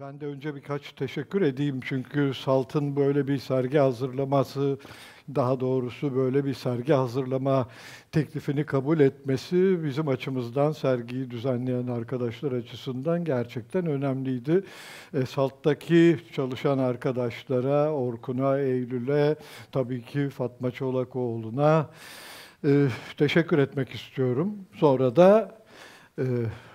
Ben de önce birkaç teşekkür edeyim çünkü Salt'ın böyle bir sergi hazırlaması, daha doğrusu böyle bir sergi hazırlama teklifini kabul etmesi bizim açımızdan sergiyi düzenleyen arkadaşlar açısından gerçekten önemliydi. E, Salt'taki çalışan arkadaşlara, Orkun'a, Eylül'e, tabii ki Fatma Çolakoğlu'na e, teşekkür etmek istiyorum. Sonra da e,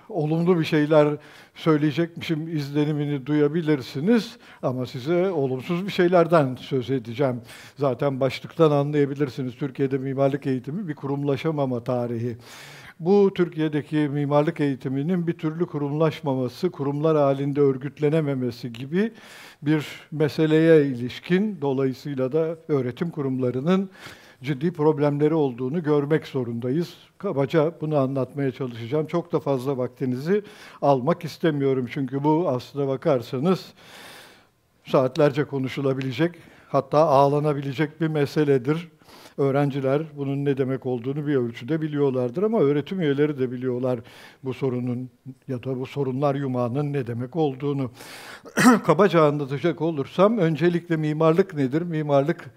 olumlu bir şeyler söyleyecekmişim izlenimini duyabilirsiniz ama size olumsuz bir şeylerden söz edeceğim. Zaten başlıktan anlayabilirsiniz. Türkiye'de mimarlık eğitimi bir kurumlaşamama tarihi. Bu Türkiye'deki mimarlık eğitiminin bir türlü kurumlaşmaması, kurumlar halinde örgütlenememesi gibi bir meseleye ilişkin dolayısıyla da öğretim kurumlarının ciddi problemleri olduğunu görmek zorundayız. Kabaca bunu anlatmaya çalışacağım. Çok da fazla vaktinizi almak istemiyorum çünkü bu aslına bakarsanız saatlerce konuşulabilecek, hatta ağlanabilecek bir meseledir. Öğrenciler bunun ne demek olduğunu bir ölçüde biliyorlardır ama öğretim üyeleri de biliyorlar bu sorunun ya da bu sorunlar yumağının ne demek olduğunu. Kabaca anlatacak olursam öncelikle mimarlık nedir? Mimarlık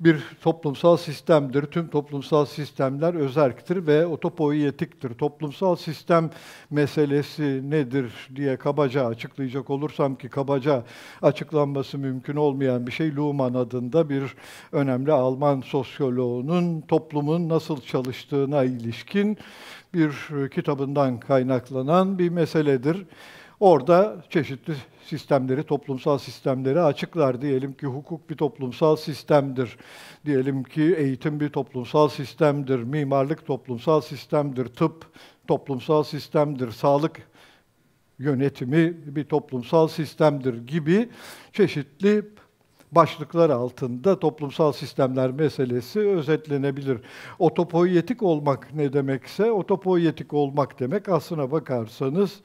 bir toplumsal sistemdir. Tüm toplumsal sistemler özerktir ve otopoietiktir. Toplumsal sistem meselesi nedir diye kabaca açıklayacak olursam ki kabaca açıklanması mümkün olmayan bir şey Luhmann adında bir önemli Alman sosyoloğunun toplumun nasıl çalıştığına ilişkin bir kitabından kaynaklanan bir meseledir. Orada çeşitli sistemleri, toplumsal sistemleri açıklar. Diyelim ki hukuk bir toplumsal sistemdir. Diyelim ki eğitim bir toplumsal sistemdir. Mimarlık toplumsal sistemdir. Tıp toplumsal sistemdir. Sağlık yönetimi bir toplumsal sistemdir gibi çeşitli başlıklar altında toplumsal sistemler meselesi özetlenebilir. Otopoyetik olmak ne demekse, otopoyetik olmak demek aslına bakarsanız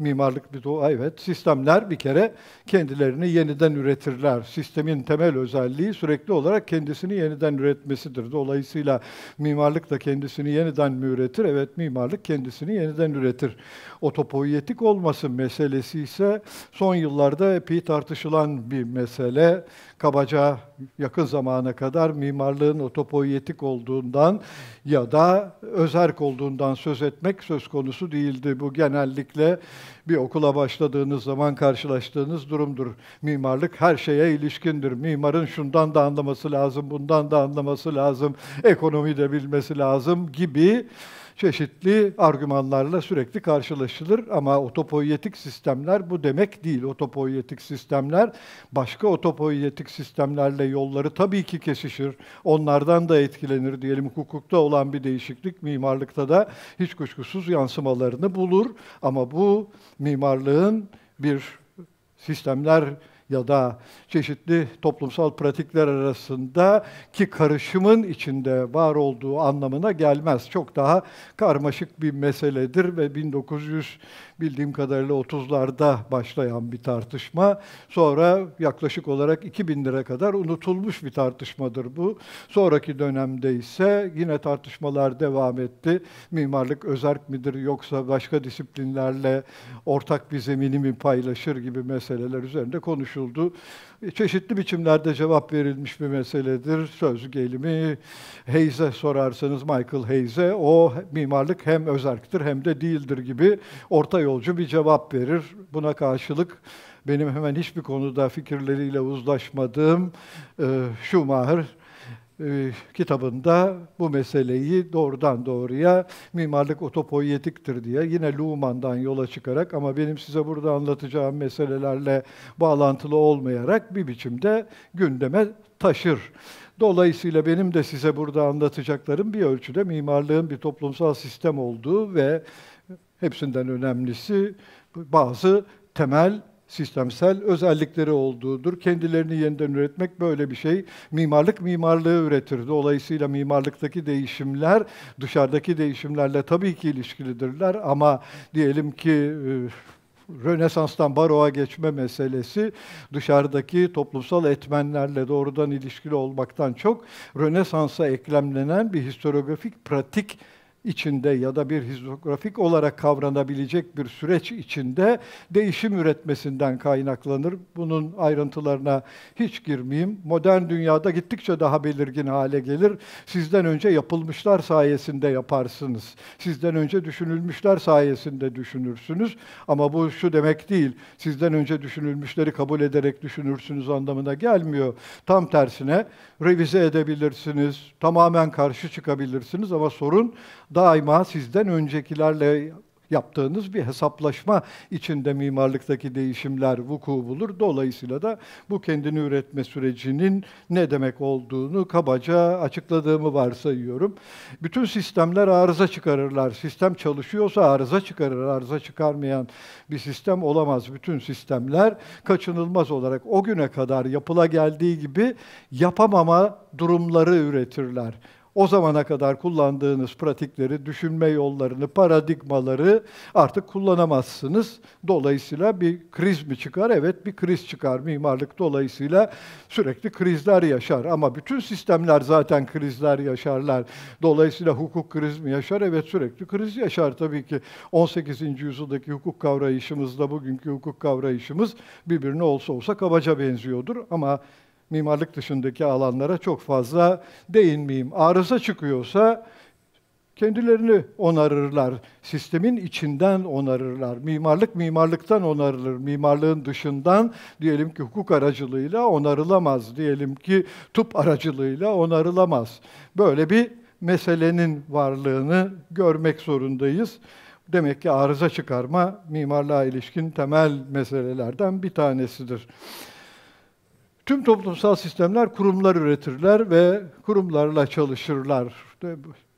mimarlık bir doğa evet. Sistemler bir kere kendilerini yeniden üretirler. Sistemin temel özelliği sürekli olarak kendisini yeniden üretmesidir. Dolayısıyla mimarlık da kendisini yeniden mi üretir? Evet mimarlık kendisini yeniden üretir. Otopoyetik olması meselesi ise son yıllarda epey tartışılan bir mesele kabaca yakın zamana kadar mimarlığın otopoyetik olduğundan ya da özerk olduğundan söz etmek söz konusu değildi. Bu genellikle bir okula başladığınız zaman karşılaştığınız durumdur. Mimarlık her şeye ilişkindir. Mimarın şundan da anlaması lazım, bundan da anlaması lazım, ekonomi de bilmesi lazım gibi çeşitli argümanlarla sürekli karşılaşılır ama otopoyetik sistemler bu demek değil. Otopoyetik sistemler başka otopoyetik sistemlerle yolları tabii ki kesişir. Onlardan da etkilenir diyelim. Hukukta olan bir değişiklik mimarlıkta da hiç kuşkusuz yansımalarını bulur ama bu mimarlığın bir sistemler ya da çeşitli toplumsal pratikler arasında ki karışımın içinde var olduğu anlamına gelmez. Çok daha karmaşık bir meseledir ve 1900 bildiğim kadarıyla 30'larda başlayan bir tartışma. Sonra yaklaşık olarak 2000 lira kadar unutulmuş bir tartışmadır bu. Sonraki dönemde ise yine tartışmalar devam etti. Mimarlık özerk midir yoksa başka disiplinlerle ortak bir zemini mi paylaşır gibi meseleler üzerinde konuşuldu çeşitli biçimlerde cevap verilmiş bir meseledir. Söz gelimi Hayes'e sorarsanız Michael Hayes'e o mimarlık hem özerktir hem de değildir gibi orta yolcu bir cevap verir. Buna karşılık benim hemen hiçbir konuda fikirleriyle uzlaşmadığım e, Schumacher e, kitabında bu meseleyi doğrudan doğruya mimarlık otopoyetiktir diye yine Luhmann'dan yola çıkarak ama benim size burada anlatacağım meselelerle bağlantılı olmayarak bir biçimde gündeme taşır. Dolayısıyla benim de size burada anlatacaklarım bir ölçüde mimarlığın bir toplumsal sistem olduğu ve hepsinden önemlisi bazı temel sistemsel özellikleri olduğudur. Kendilerini yeniden üretmek böyle bir şey. Mimarlık mimarlığı üretir. Dolayısıyla mimarlıktaki değişimler dışarıdaki değişimlerle tabii ki ilişkilidirler ama diyelim ki e, Rönesans'tan baroğa geçme meselesi dışarıdaki toplumsal etmenlerle doğrudan ilişkili olmaktan çok Rönesans'a eklemlenen bir historiografik pratik içinde ya da bir hizografik olarak kavranabilecek bir süreç içinde değişim üretmesinden kaynaklanır. Bunun ayrıntılarına hiç girmeyeyim. Modern dünyada gittikçe daha belirgin hale gelir. Sizden önce yapılmışlar sayesinde yaparsınız. Sizden önce düşünülmüşler sayesinde düşünürsünüz. Ama bu şu demek değil. Sizden önce düşünülmüşleri kabul ederek düşünürsünüz anlamına gelmiyor. Tam tersine revize edebilirsiniz, tamamen karşı çıkabilirsiniz ama sorun daima sizden öncekilerle yaptığınız bir hesaplaşma içinde mimarlıktaki değişimler vuku bulur. Dolayısıyla da bu kendini üretme sürecinin ne demek olduğunu kabaca açıkladığımı varsayıyorum. Bütün sistemler arıza çıkarırlar. Sistem çalışıyorsa arıza çıkarır. Arıza çıkarmayan bir sistem olamaz. Bütün sistemler kaçınılmaz olarak o güne kadar yapıla geldiği gibi yapamama durumları üretirler o zamana kadar kullandığınız pratikleri, düşünme yollarını, paradigmaları artık kullanamazsınız. Dolayısıyla bir kriz mi çıkar? Evet bir kriz çıkar mimarlık dolayısıyla sürekli krizler yaşar ama bütün sistemler zaten krizler yaşarlar. Dolayısıyla hukuk kriz mi yaşar? Evet sürekli kriz yaşar tabii ki. 18. yüzyıldaki hukuk kavrayışımızla bugünkü hukuk kavrayışımız birbirine olsa olsa kabaca benziyordur ama mimarlık dışındaki alanlara çok fazla değinmeyeyim. Arıza çıkıyorsa kendilerini onarırlar. Sistemin içinden onarırlar. Mimarlık mimarlıktan onarılır. Mimarlığın dışından diyelim ki hukuk aracılığıyla onarılamaz. Diyelim ki tıp aracılığıyla onarılamaz. Böyle bir meselenin varlığını görmek zorundayız. Demek ki arıza çıkarma mimarlığa ilişkin temel meselelerden bir tanesidir. Tüm toplumsal sistemler kurumlar üretirler ve kurumlarla çalışırlar.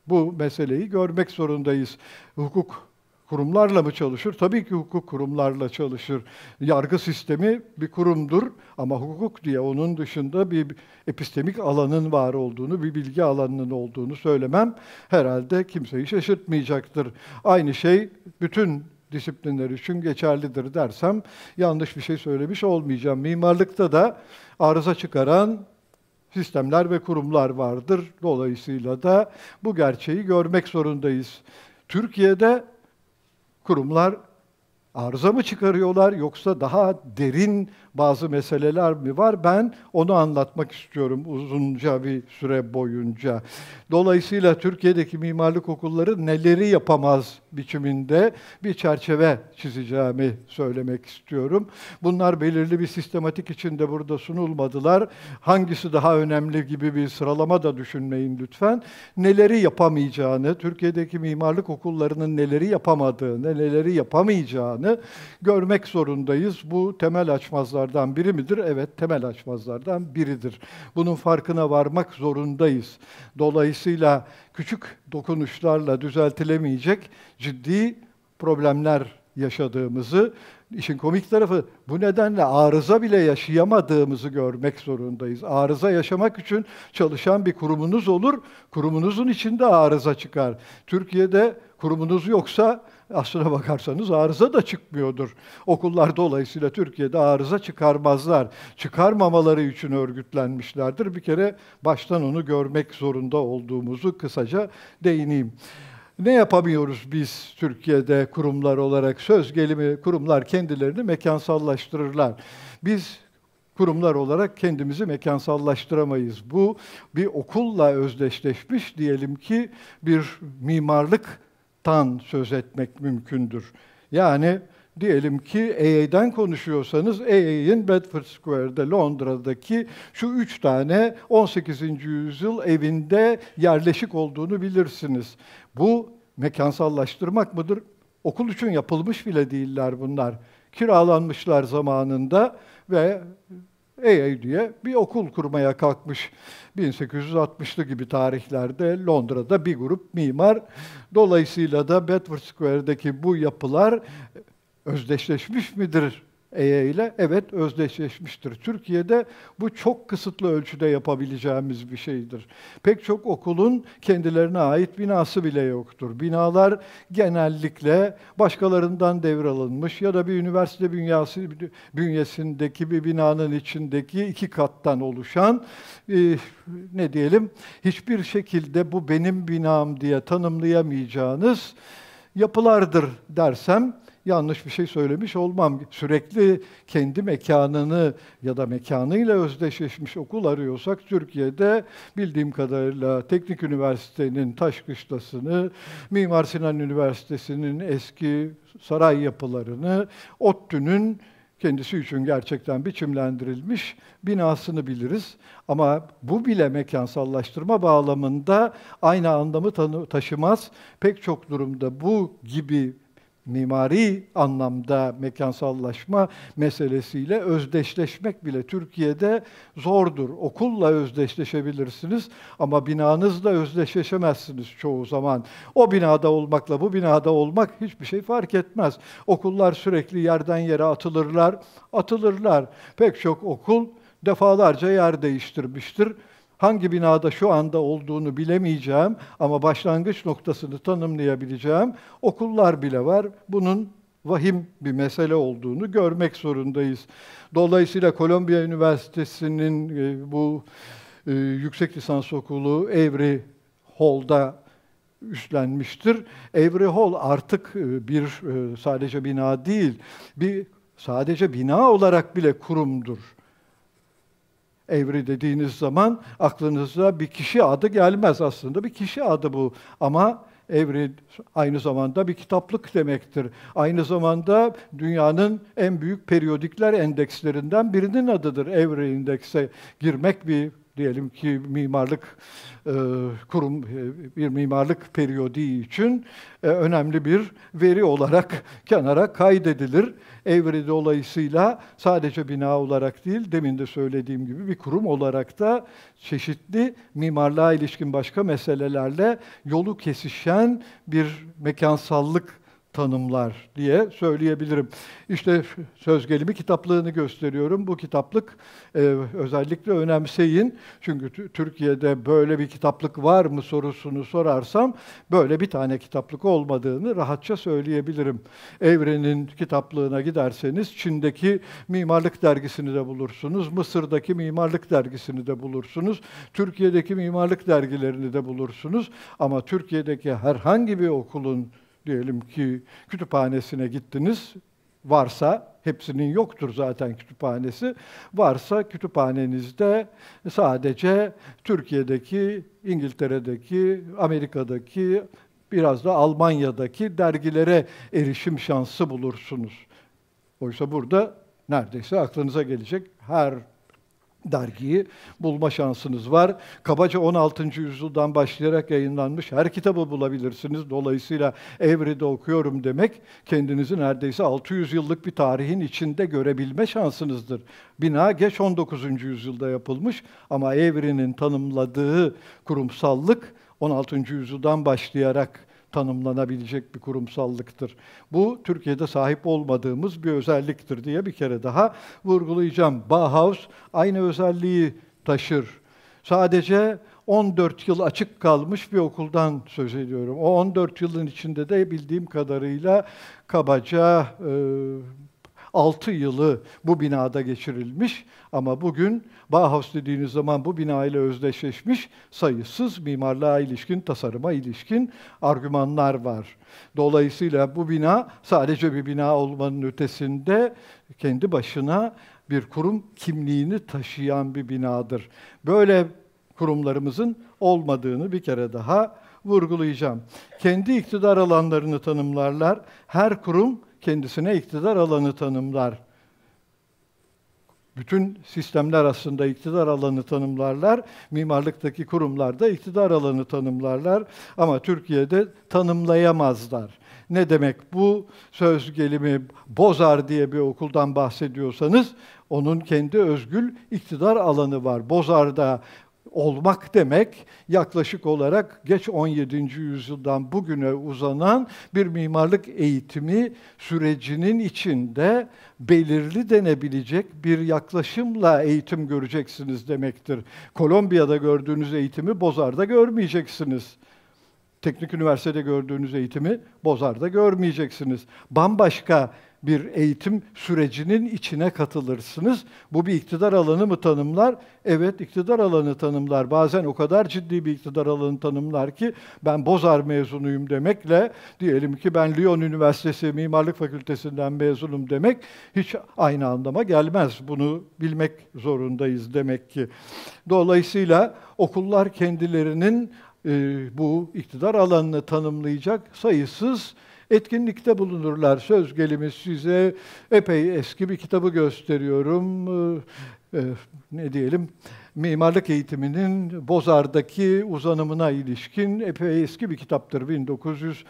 Bu meseleyi görmek zorundayız. Hukuk kurumlarla mı çalışır? Tabii ki hukuk kurumlarla çalışır. Yargı sistemi bir kurumdur ama hukuk diye onun dışında bir epistemik alanın var olduğunu, bir bilgi alanının olduğunu söylemem herhalde kimseyi şaşırtmayacaktır. Aynı şey bütün disiplinler için geçerlidir dersem yanlış bir şey söylemiş olmayacağım. Mimarlıkta da arıza çıkaran sistemler ve kurumlar vardır. Dolayısıyla da bu gerçeği görmek zorundayız. Türkiye'de kurumlar arıza mı çıkarıyorlar yoksa daha derin bazı meseleler mi var? Ben onu anlatmak istiyorum uzunca bir süre boyunca. Dolayısıyla Türkiye'deki mimarlık okulları neleri yapamaz biçiminde bir çerçeve çizeceğimi söylemek istiyorum. Bunlar belirli bir sistematik içinde burada sunulmadılar. Hangisi daha önemli gibi bir sıralama da düşünmeyin lütfen. Neleri yapamayacağını, Türkiye'deki mimarlık okullarının neleri yapamadığını, neleri yapamayacağını görmek zorundayız. Bu temel açmazlar aşmazlardan biri midir? Evet, temel aşmazlardan biridir. Bunun farkına varmak zorundayız. Dolayısıyla küçük dokunuşlarla düzeltilemeyecek ciddi problemler yaşadığımızı, işin komik tarafı bu nedenle arıza bile yaşayamadığımızı görmek zorundayız. Arıza yaşamak için çalışan bir kurumunuz olur, kurumunuzun içinde arıza çıkar. Türkiye'de kurumunuz yoksa aslına bakarsanız arıza da çıkmıyordur. Okullar dolayısıyla Türkiye'de arıza çıkarmazlar. Çıkarmamaları için örgütlenmişlerdir. Bir kere baştan onu görmek zorunda olduğumuzu kısaca değineyim. Ne yapamıyoruz biz Türkiye'de kurumlar olarak? Söz gelimi kurumlar kendilerini mekansallaştırırlar. Biz kurumlar olarak kendimizi mekansallaştıramayız. Bu bir okulla özdeşleşmiş diyelim ki bir mimarlık tan söz etmek mümkündür. Yani diyelim ki EY'den konuşuyorsanız EY'in Bedford Square'de Londra'daki şu üç tane 18. yüzyıl evinde yerleşik olduğunu bilirsiniz. Bu mekansallaştırmak mıdır? Okul için yapılmış bile değiller bunlar. Kiralanmışlar zamanında ve AA diye bir okul kurmaya kalkmış 1860'lı gibi tarihlerde Londra'da bir grup mimar. Dolayısıyla da Bedford Square'deki bu yapılar özdeşleşmiş midir EYA ile evet özdeşleşmiştir. Türkiye'de bu çok kısıtlı ölçüde yapabileceğimiz bir şeydir. Pek çok okulun kendilerine ait binası bile yoktur. Binalar genellikle başkalarından devralınmış ya da bir üniversite bünyası, bünyesindeki bir binanın içindeki iki kattan oluşan e, ne diyelim hiçbir şekilde bu benim binam diye tanımlayamayacağınız yapılardır dersem yanlış bir şey söylemiş olmam. Sürekli kendi mekanını ya da mekanıyla özdeşleşmiş okul arıyorsak Türkiye'de bildiğim kadarıyla Teknik Üniversitenin taş kışlasını, Mimar Sinan Üniversitesi'nin eski saray yapılarını, ODTÜ'nün kendisi için gerçekten biçimlendirilmiş binasını biliriz. Ama bu bile mekansallaştırma bağlamında aynı anlamı taşımaz. Pek çok durumda bu gibi mimari anlamda mekansallaşma meselesiyle özdeşleşmek bile Türkiye'de zordur. Okulla özdeşleşebilirsiniz ama binanızla özdeşleşemezsiniz çoğu zaman. O binada olmakla bu binada olmak hiçbir şey fark etmez. Okullar sürekli yerden yere atılırlar, atılırlar. Pek çok okul defalarca yer değiştirmiştir hangi binada şu anda olduğunu bilemeyeceğim ama başlangıç noktasını tanımlayabileceğim okullar bile var. Bunun vahim bir mesele olduğunu görmek zorundayız. Dolayısıyla Kolombiya Üniversitesi'nin e, bu e, yüksek lisans okulu Evri Hall'da üstlenmiştir. Evri Hall artık e, bir sadece bina değil, bir sadece bina olarak bile kurumdur. Evri dediğiniz zaman aklınıza bir kişi adı gelmez aslında. Bir kişi adı bu ama evri aynı zamanda bir kitaplık demektir. Aynı zamanda dünyanın en büyük periyodikler endekslerinden birinin adıdır. Evri indekse girmek bir diyelim ki mimarlık e, kurum e, bir mimarlık periyodi için e, önemli bir veri olarak kenara kaydedilir. Evri dolayısıyla sadece bina olarak değil, demin de söylediğim gibi bir kurum olarak da çeşitli mimarlığa ilişkin başka meselelerle yolu kesişen bir mekansallık tanımlar diye söyleyebilirim. İşte söz gelimi kitaplığını gösteriyorum. Bu kitaplık e, özellikle önemseyin. Çünkü Türkiye'de böyle bir kitaplık var mı sorusunu sorarsam böyle bir tane kitaplık olmadığını rahatça söyleyebilirim. Evrenin kitaplığına giderseniz Çin'deki mimarlık dergisini de bulursunuz. Mısır'daki mimarlık dergisini de bulursunuz. Türkiye'deki mimarlık dergilerini de bulursunuz. Ama Türkiye'deki herhangi bir okulun diyelim ki kütüphanesine gittiniz, varsa, hepsinin yoktur zaten kütüphanesi, varsa kütüphanenizde sadece Türkiye'deki, İngiltere'deki, Amerika'daki, biraz da Almanya'daki dergilere erişim şansı bulursunuz. Oysa burada neredeyse aklınıza gelecek her dergiyi bulma şansınız var. Kabaca 16. yüzyıldan başlayarak yayınlanmış her kitabı bulabilirsiniz. Dolayısıyla Evri'de okuyorum demek kendinizi neredeyse 600 yıllık bir tarihin içinde görebilme şansınızdır. Bina geç 19. yüzyılda yapılmış ama Evri'nin tanımladığı kurumsallık 16. yüzyıldan başlayarak tanımlanabilecek bir kurumsallıktır. Bu Türkiye'de sahip olmadığımız bir özelliktir diye bir kere daha vurgulayacağım. Bauhaus aynı özelliği taşır. Sadece 14 yıl açık kalmış bir okuldan söz ediyorum. O 14 yılın içinde de bildiğim kadarıyla kabaca e, 6 yılı bu binada geçirilmiş ama bugün Bauhaus dediğiniz zaman bu bina ile özdeşleşmiş sayısız mimarlığa ilişkin, tasarıma ilişkin argümanlar var. Dolayısıyla bu bina sadece bir bina olmanın ötesinde kendi başına bir kurum kimliğini taşıyan bir binadır. Böyle kurumlarımızın olmadığını bir kere daha vurgulayacağım. Kendi iktidar alanlarını tanımlarlar. Her kurum kendisine iktidar alanı tanımlar. Bütün sistemler aslında iktidar alanı tanımlarlar. Mimarlıktaki kurumlar da iktidar alanı tanımlarlar ama Türkiye'de tanımlayamazlar. Ne demek bu? Söz gelimi Bozar diye bir okuldan bahsediyorsanız onun kendi özgül iktidar alanı var. Bozar'da olmak demek yaklaşık olarak geç 17. yüzyıldan bugüne uzanan bir mimarlık eğitimi sürecinin içinde belirli denebilecek bir yaklaşımla eğitim göreceksiniz demektir. Kolombiya'da gördüğünüz eğitimi Bozar'da görmeyeceksiniz teknik üniversitede gördüğünüz eğitimi Bozar'da görmeyeceksiniz. Bambaşka bir eğitim sürecinin içine katılırsınız. Bu bir iktidar alanı mı tanımlar? Evet, iktidar alanı tanımlar. Bazen o kadar ciddi bir iktidar alanı tanımlar ki ben Bozar mezunuyum demekle diyelim ki ben Lyon Üniversitesi Mimarlık Fakültesinden mezunum demek hiç aynı anlama gelmez. Bunu bilmek zorundayız demek ki. Dolayısıyla okullar kendilerinin e, bu iktidar alanını tanımlayacak sayısız etkinlikte bulunurlar. Söz gelimi size epey eski bir kitabı gösteriyorum. E, e, ne diyelim? Mimarlık eğitiminin Bozar'daki uzanımına ilişkin epey eski bir kitaptır. 1900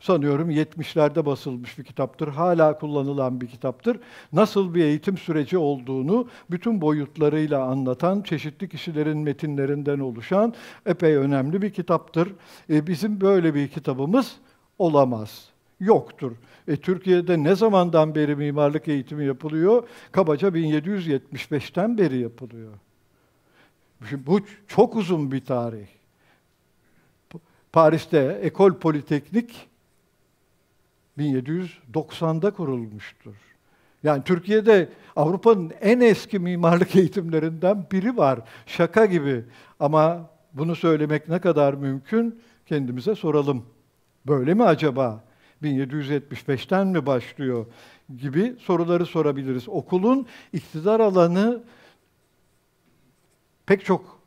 sanıyorum 70'lerde basılmış bir kitaptır. Hala kullanılan bir kitaptır. Nasıl bir eğitim süreci olduğunu bütün boyutlarıyla anlatan, çeşitli kişilerin metinlerinden oluşan epey önemli bir kitaptır. E, bizim böyle bir kitabımız olamaz yoktur. E, Türkiye'de ne zamandan beri mimarlık eğitimi yapılıyor? Kabaca 1775'ten beri yapılıyor. Şimdi bu çok uzun bir tarih. Paris'te Ecole Polytechnique 1790'da kurulmuştur. Yani Türkiye'de Avrupa'nın en eski mimarlık eğitimlerinden biri var. Şaka gibi ama bunu söylemek ne kadar mümkün kendimize soralım. Böyle mi acaba? 1775'ten mi başlıyor gibi soruları sorabiliriz. Okulun iktidar alanı pek çok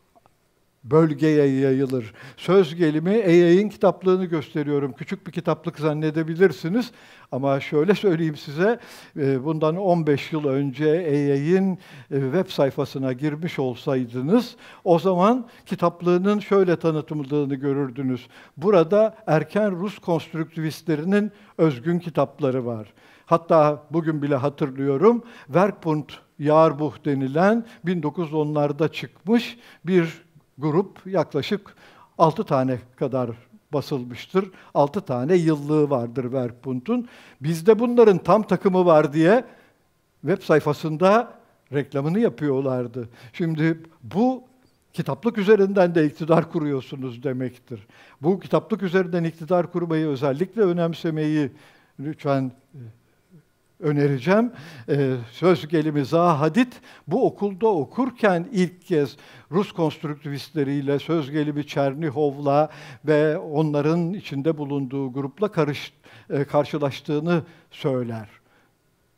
bölgeye yayılır. Söz gelimi Eyey'in kitaplığını gösteriyorum. Küçük bir kitaplık zannedebilirsiniz ama şöyle söyleyeyim size, e, bundan 15 yıl önce Eyey'in e, web sayfasına girmiş olsaydınız, o zaman kitaplığının şöyle tanıtıldığını görürdünüz. Burada erken Rus konstruktivistlerinin özgün kitapları var. Hatta bugün bile hatırlıyorum, Werkbund Yarbuh denilen 1910'larda çıkmış bir grup yaklaşık 6 tane kadar basılmıştır. 6 tane yıllığı vardır Werkbund'un. Bizde bunların tam takımı var diye web sayfasında reklamını yapıyorlardı. Şimdi bu kitaplık üzerinden de iktidar kuruyorsunuz demektir. Bu kitaplık üzerinden iktidar kurmayı özellikle önemsemeyi lütfen e, önereceğim. Ee, söz gelimi Zahadit bu okulda okurken ilk kez Rus konstruktivistleriyle, söz gelimi Çernihov'la ve onların içinde bulunduğu grupla karış, e, karşılaştığını söyler.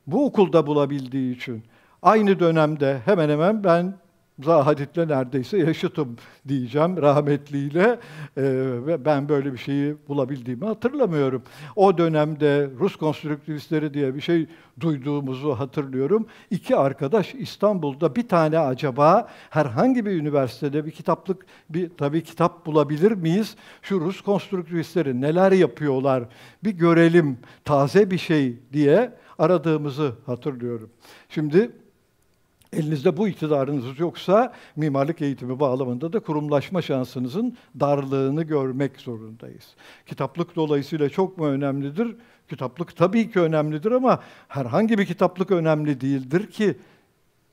Bu okulda bulabildiği için aynı dönemde hemen hemen ben Zahadit'le neredeyse yaşıtım diyeceğim rahmetliyle ee, ve ee, ben böyle bir şeyi bulabildiğimi hatırlamıyorum. O dönemde Rus konstrüktivistleri diye bir şey duyduğumuzu hatırlıyorum. İki arkadaş İstanbul'da bir tane acaba herhangi bir üniversitede bir kitaplık, bir tabii kitap bulabilir miyiz? Şu Rus konstrüktivistleri neler yapıyorlar bir görelim taze bir şey diye aradığımızı hatırlıyorum. Şimdi Elinizde bu iktidarınız yoksa mimarlık eğitimi bağlamında da kurumlaşma şansınızın darlığını görmek zorundayız. Kitaplık dolayısıyla çok mu önemlidir? Kitaplık tabii ki önemlidir ama herhangi bir kitaplık önemli değildir ki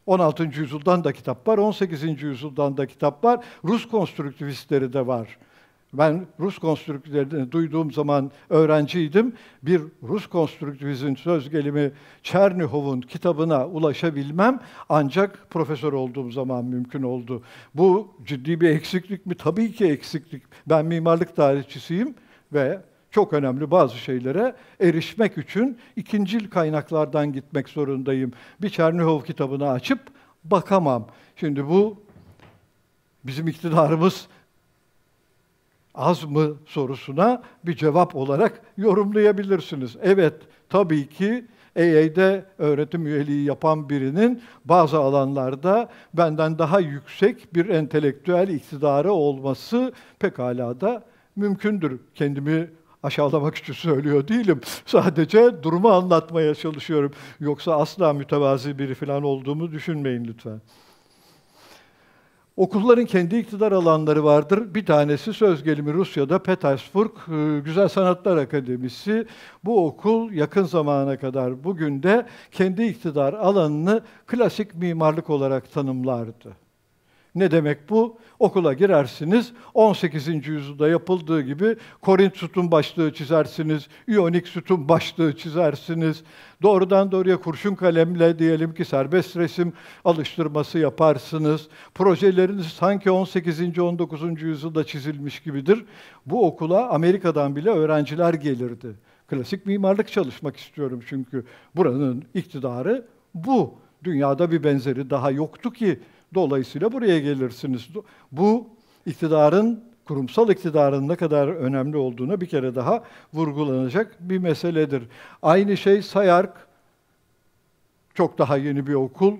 16. yüzyıldan da kitap var, 18. yüzyıldan da kitap var, Rus konstruktivistleri de var. Ben Rus konstrüktiflerini duyduğum zaman öğrenciydim. Bir Rus konstrüktivizmin söz gelimi Çernihov'un kitabına ulaşabilmem ancak profesör olduğum zaman mümkün oldu. Bu ciddi bir eksiklik mi? Tabii ki eksiklik. Ben mimarlık tarihçisiyim ve çok önemli bazı şeylere erişmek için ikincil kaynaklardan gitmek zorundayım. Bir Çernihov kitabını açıp bakamam. Şimdi bu bizim iktidarımız az mı sorusuna bir cevap olarak yorumlayabilirsiniz. Evet, tabii ki EY'de öğretim üyeliği yapan birinin bazı alanlarda benden daha yüksek bir entelektüel iktidarı olması pekala da mümkündür. Kendimi aşağılamak için söylüyor değilim. Sadece durumu anlatmaya çalışıyorum. Yoksa asla mütevazi biri falan olduğumu düşünmeyin lütfen. Okulların kendi iktidar alanları vardır. Bir tanesi söz gelimi Rusya'da Petersburg e, Güzel Sanatlar Akademisi. Bu okul yakın zamana kadar bugün de kendi iktidar alanını klasik mimarlık olarak tanımlardı. Ne demek bu? Okula girersiniz, 18. yüzyılda yapıldığı gibi Korint sütun başlığı çizersiniz, İyonik sütun başlığı çizersiniz, doğrudan doğruya kurşun kalemle diyelim ki serbest resim alıştırması yaparsınız. Projeleriniz sanki 18. 19. yüzyılda çizilmiş gibidir. Bu okula Amerika'dan bile öğrenciler gelirdi. Klasik mimarlık çalışmak istiyorum çünkü buranın iktidarı bu. Dünyada bir benzeri daha yoktu ki Dolayısıyla buraya gelirsiniz. Bu iktidarın, kurumsal iktidarın ne kadar önemli olduğuna bir kere daha vurgulanacak bir meseledir. Aynı şey Sayark, çok daha yeni bir okul,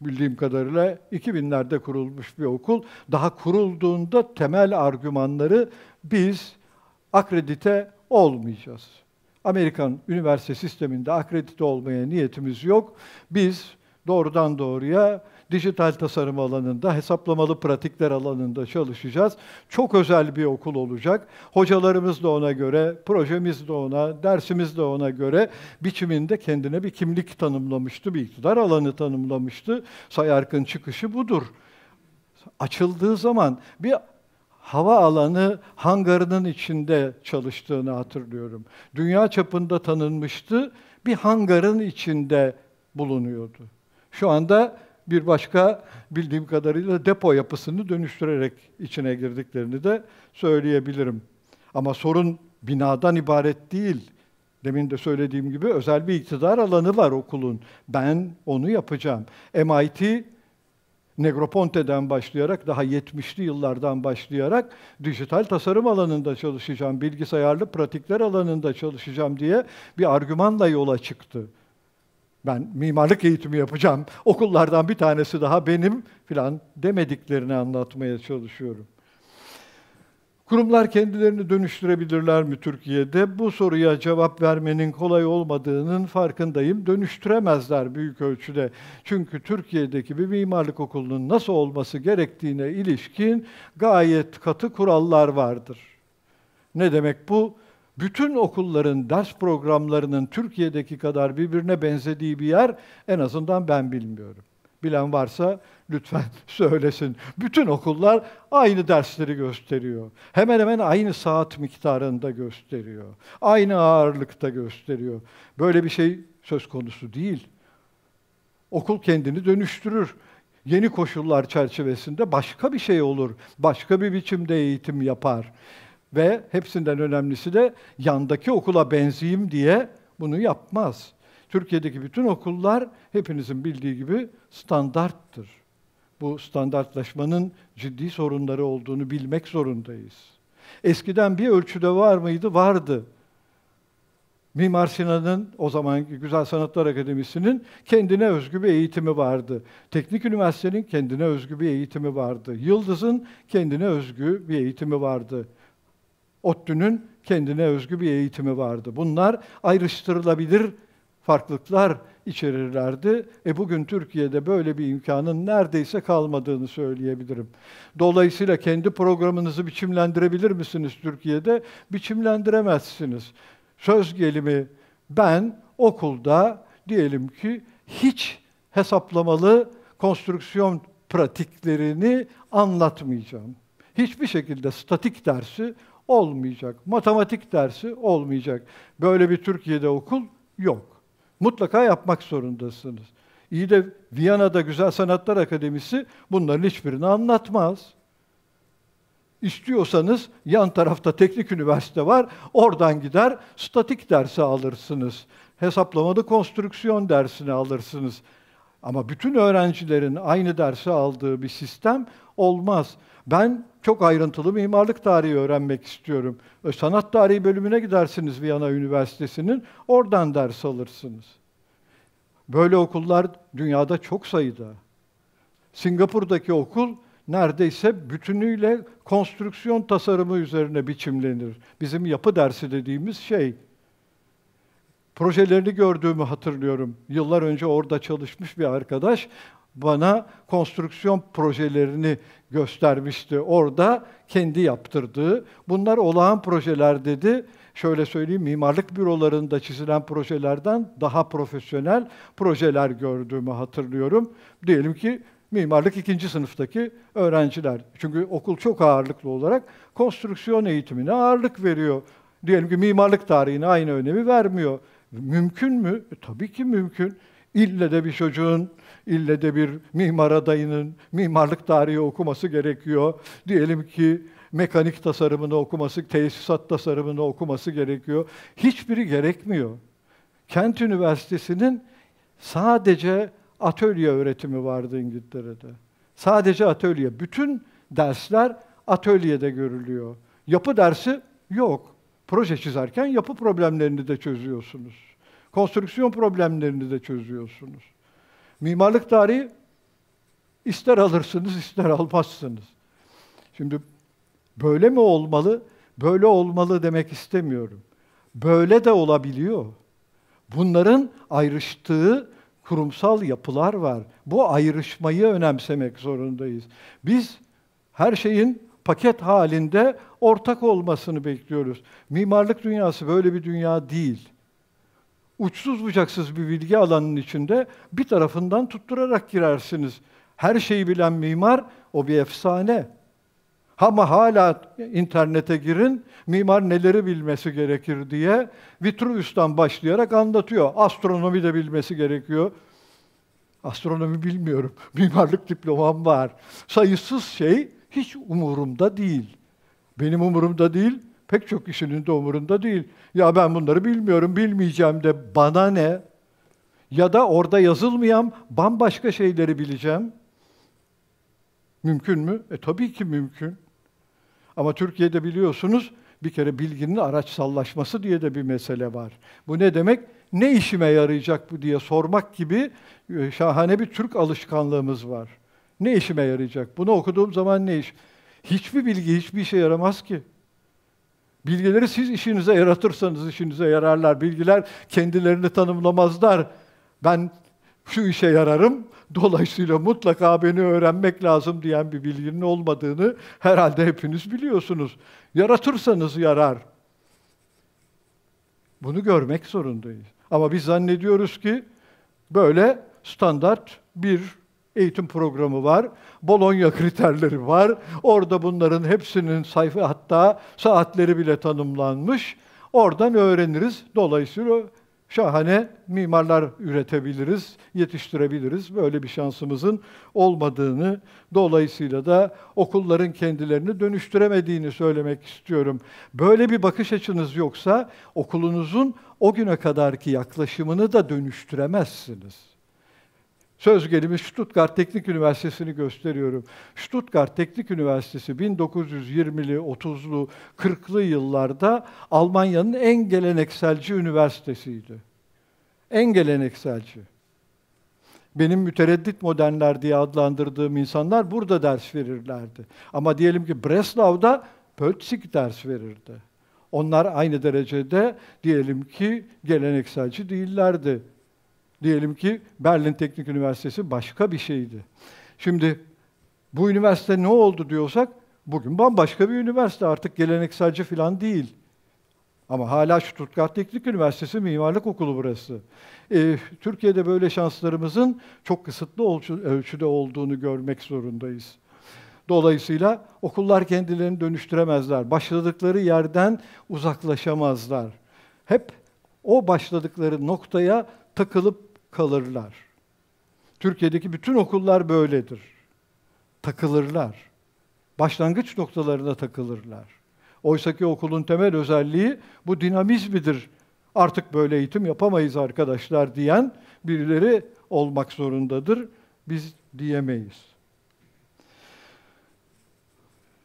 bildiğim kadarıyla 2000'lerde kurulmuş bir okul. Daha kurulduğunda temel argümanları biz akredite olmayacağız. Amerikan üniversite sisteminde akredite olmaya niyetimiz yok. Biz doğrudan doğruya dijital tasarım alanında, hesaplamalı pratikler alanında çalışacağız. Çok özel bir okul olacak. Hocalarımız da ona göre, projemiz de ona, dersimiz de ona göre biçiminde kendine bir kimlik tanımlamıştı, bir iktidar alanı tanımlamıştı. Sayarkın çıkışı budur. Açıldığı zaman bir hava alanı hangarının içinde çalıştığını hatırlıyorum. Dünya çapında tanınmıştı, bir hangarın içinde bulunuyordu. Şu anda bir başka bildiğim kadarıyla depo yapısını dönüştürerek içine girdiklerini de söyleyebilirim. Ama sorun binadan ibaret değil. Demin de söylediğim gibi özel bir iktidar alanı var okulun. Ben onu yapacağım. MIT Negroponte'den başlayarak, daha 70'li yıllardan başlayarak dijital tasarım alanında çalışacağım, bilgisayarlı pratikler alanında çalışacağım diye bir argümanla yola çıktı ben mimarlık eğitimi yapacağım, okullardan bir tanesi daha benim filan demediklerini anlatmaya çalışıyorum. Kurumlar kendilerini dönüştürebilirler mi Türkiye'de? Bu soruya cevap vermenin kolay olmadığının farkındayım. Dönüştüremezler büyük ölçüde. Çünkü Türkiye'deki bir mimarlık okulunun nasıl olması gerektiğine ilişkin gayet katı kurallar vardır. Ne demek bu? bütün okulların ders programlarının Türkiye'deki kadar birbirine benzediği bir yer en azından ben bilmiyorum. Bilen varsa lütfen söylesin. Bütün okullar aynı dersleri gösteriyor. Hemen hemen aynı saat miktarında gösteriyor. Aynı ağırlıkta gösteriyor. Böyle bir şey söz konusu değil. Okul kendini dönüştürür. Yeni koşullar çerçevesinde başka bir şey olur. Başka bir biçimde eğitim yapar. Ve hepsinden önemlisi de yandaki okula benzeyim diye bunu yapmaz. Türkiye'deki bütün okullar hepinizin bildiği gibi standarttır. Bu standartlaşmanın ciddi sorunları olduğunu bilmek zorundayız. Eskiden bir ölçüde var mıydı? Vardı. Mimar Sinan'ın, o zamanki Güzel Sanatlar Akademisi'nin kendine özgü bir eğitimi vardı. Teknik Üniversitenin kendine özgü bir eğitimi vardı. Yıldız'ın kendine özgü bir eğitimi vardı. Ottünün kendine özgü bir eğitimi vardı. Bunlar ayrıştırılabilir farklılıklar içerirlerdi. E bugün Türkiye'de böyle bir imkanın neredeyse kalmadığını söyleyebilirim. Dolayısıyla kendi programınızı biçimlendirebilir misiniz Türkiye'de? Biçimlendiremezsiniz. Söz gelimi ben okulda diyelim ki hiç hesaplamalı konstrüksiyon pratiklerini anlatmayacağım. Hiçbir şekilde statik dersi olmayacak. Matematik dersi olmayacak. Böyle bir Türkiye'de okul yok. Mutlaka yapmak zorundasınız. İyi de Viyana'da Güzel Sanatlar Akademisi bunların hiçbirini anlatmaz. İstiyorsanız yan tarafta teknik üniversite var, oradan gider statik dersi alırsınız. Hesaplamalı konstrüksiyon dersini alırsınız. Ama bütün öğrencilerin aynı dersi aldığı bir sistem olmaz. Ben çok ayrıntılı mimarlık tarihi öğrenmek istiyorum. E, sanat tarihi bölümüne gidersiniz Viyana Üniversitesi'nin, oradan ders alırsınız. Böyle okullar dünyada çok sayıda. Singapur'daki okul neredeyse bütünüyle konstrüksiyon tasarımı üzerine biçimlenir. Bizim yapı dersi dediğimiz şey. Projelerini gördüğümü hatırlıyorum. Yıllar önce orada çalışmış bir arkadaş bana konstrüksiyon projelerini göstermişti. Orada kendi yaptırdığı. Bunlar olağan projeler dedi. Şöyle söyleyeyim, mimarlık bürolarında çizilen projelerden daha profesyonel projeler gördüğümü hatırlıyorum. Diyelim ki mimarlık ikinci sınıftaki öğrenciler. Çünkü okul çok ağırlıklı olarak konstrüksiyon eğitimine ağırlık veriyor. Diyelim ki mimarlık tarihine aynı önemi vermiyor. Mümkün mü? E, tabii ki mümkün. İlle de bir çocuğun ille de bir mimar adayının mimarlık tarihi okuması gerekiyor. Diyelim ki mekanik tasarımını okuması, tesisat tasarımını okuması gerekiyor. Hiçbiri gerekmiyor. Kent Üniversitesi'nin sadece atölye öğretimi vardı İngiltere'de. Sadece atölye. Bütün dersler atölyede görülüyor. Yapı dersi yok. Proje çizerken yapı problemlerini de çözüyorsunuz. Konstrüksiyon problemlerini de çözüyorsunuz. Mimarlık tarihi ister alırsınız, ister almazsınız. Şimdi böyle mi olmalı? Böyle olmalı demek istemiyorum. Böyle de olabiliyor. Bunların ayrıştığı kurumsal yapılar var. Bu ayrışmayı önemsemek zorundayız. Biz her şeyin paket halinde ortak olmasını bekliyoruz. Mimarlık dünyası böyle bir dünya değil uçsuz bucaksız bir bilgi alanının içinde bir tarafından tutturarak girersiniz. Her şeyi bilen mimar o bir efsane. Ama hala internete girin, mimar neleri bilmesi gerekir diye Vitruvius'tan başlayarak anlatıyor. Astronomi de bilmesi gerekiyor. Astronomi bilmiyorum, mimarlık diplomam var. Sayısız şey hiç umurumda değil. Benim umurumda değil, pek çok kişinin de umurunda değil. Ya ben bunları bilmiyorum, bilmeyeceğim de bana ne? Ya da orada yazılmayan bambaşka şeyleri bileceğim. Mümkün mü? E tabii ki mümkün. Ama Türkiye'de biliyorsunuz bir kere bilginin araçsallaşması diye de bir mesele var. Bu ne demek? Ne işime yarayacak bu diye sormak gibi e, şahane bir Türk alışkanlığımız var. Ne işime yarayacak? Bunu okuduğum zaman ne iş? Hiçbir bilgi hiçbir işe yaramaz ki. Bilgileri siz işinize yaratırsanız işinize yararlar. Bilgiler kendilerini tanımlamazlar. Ben şu işe yararım, dolayısıyla mutlaka beni öğrenmek lazım diyen bir bilginin olmadığını herhalde hepiniz biliyorsunuz. Yaratırsanız yarar. Bunu görmek zorundayız. Ama biz zannediyoruz ki böyle standart bir eğitim programı var. Bologna kriterleri var. Orada bunların hepsinin sayfa hatta saatleri bile tanımlanmış. Oradan öğreniriz. Dolayısıyla şahane mimarlar üretebiliriz, yetiştirebiliriz. Böyle bir şansımızın olmadığını, dolayısıyla da okulların kendilerini dönüştüremediğini söylemek istiyorum. Böyle bir bakış açınız yoksa okulunuzun o güne kadarki yaklaşımını da dönüştüremezsiniz. Söz gelimi Stuttgart Teknik Üniversitesi'ni gösteriyorum. Stuttgart Teknik Üniversitesi 1920'li, 30'lu, 40'lı yıllarda Almanya'nın en gelenekselci üniversitesiydi. En gelenekselci. Benim mütereddit modernler diye adlandırdığım insanlar burada ders verirlerdi. Ama diyelim ki Breslav'da Pötzig ders verirdi. Onlar aynı derecede diyelim ki gelenekselci değillerdi Diyelim ki Berlin Teknik Üniversitesi başka bir şeydi. Şimdi bu üniversite ne oldu diyorsak bugün bambaşka bir üniversite artık gelenekselci falan değil. Ama hala Stuttgart Teknik Üniversitesi Mimarlık Okulu burası. Ee, Türkiye'de böyle şanslarımızın çok kısıtlı ölçüde olduğunu görmek zorundayız. Dolayısıyla okullar kendilerini dönüştüremezler. Başladıkları yerden uzaklaşamazlar. Hep o başladıkları noktaya takılıp kalırlar. Türkiye'deki bütün okullar böyledir. Takılırlar. Başlangıç noktalarında takılırlar. Oysaki okulun temel özelliği bu dinamizmidir. Artık böyle eğitim yapamayız arkadaşlar diyen birileri olmak zorundadır. Biz diyemeyiz.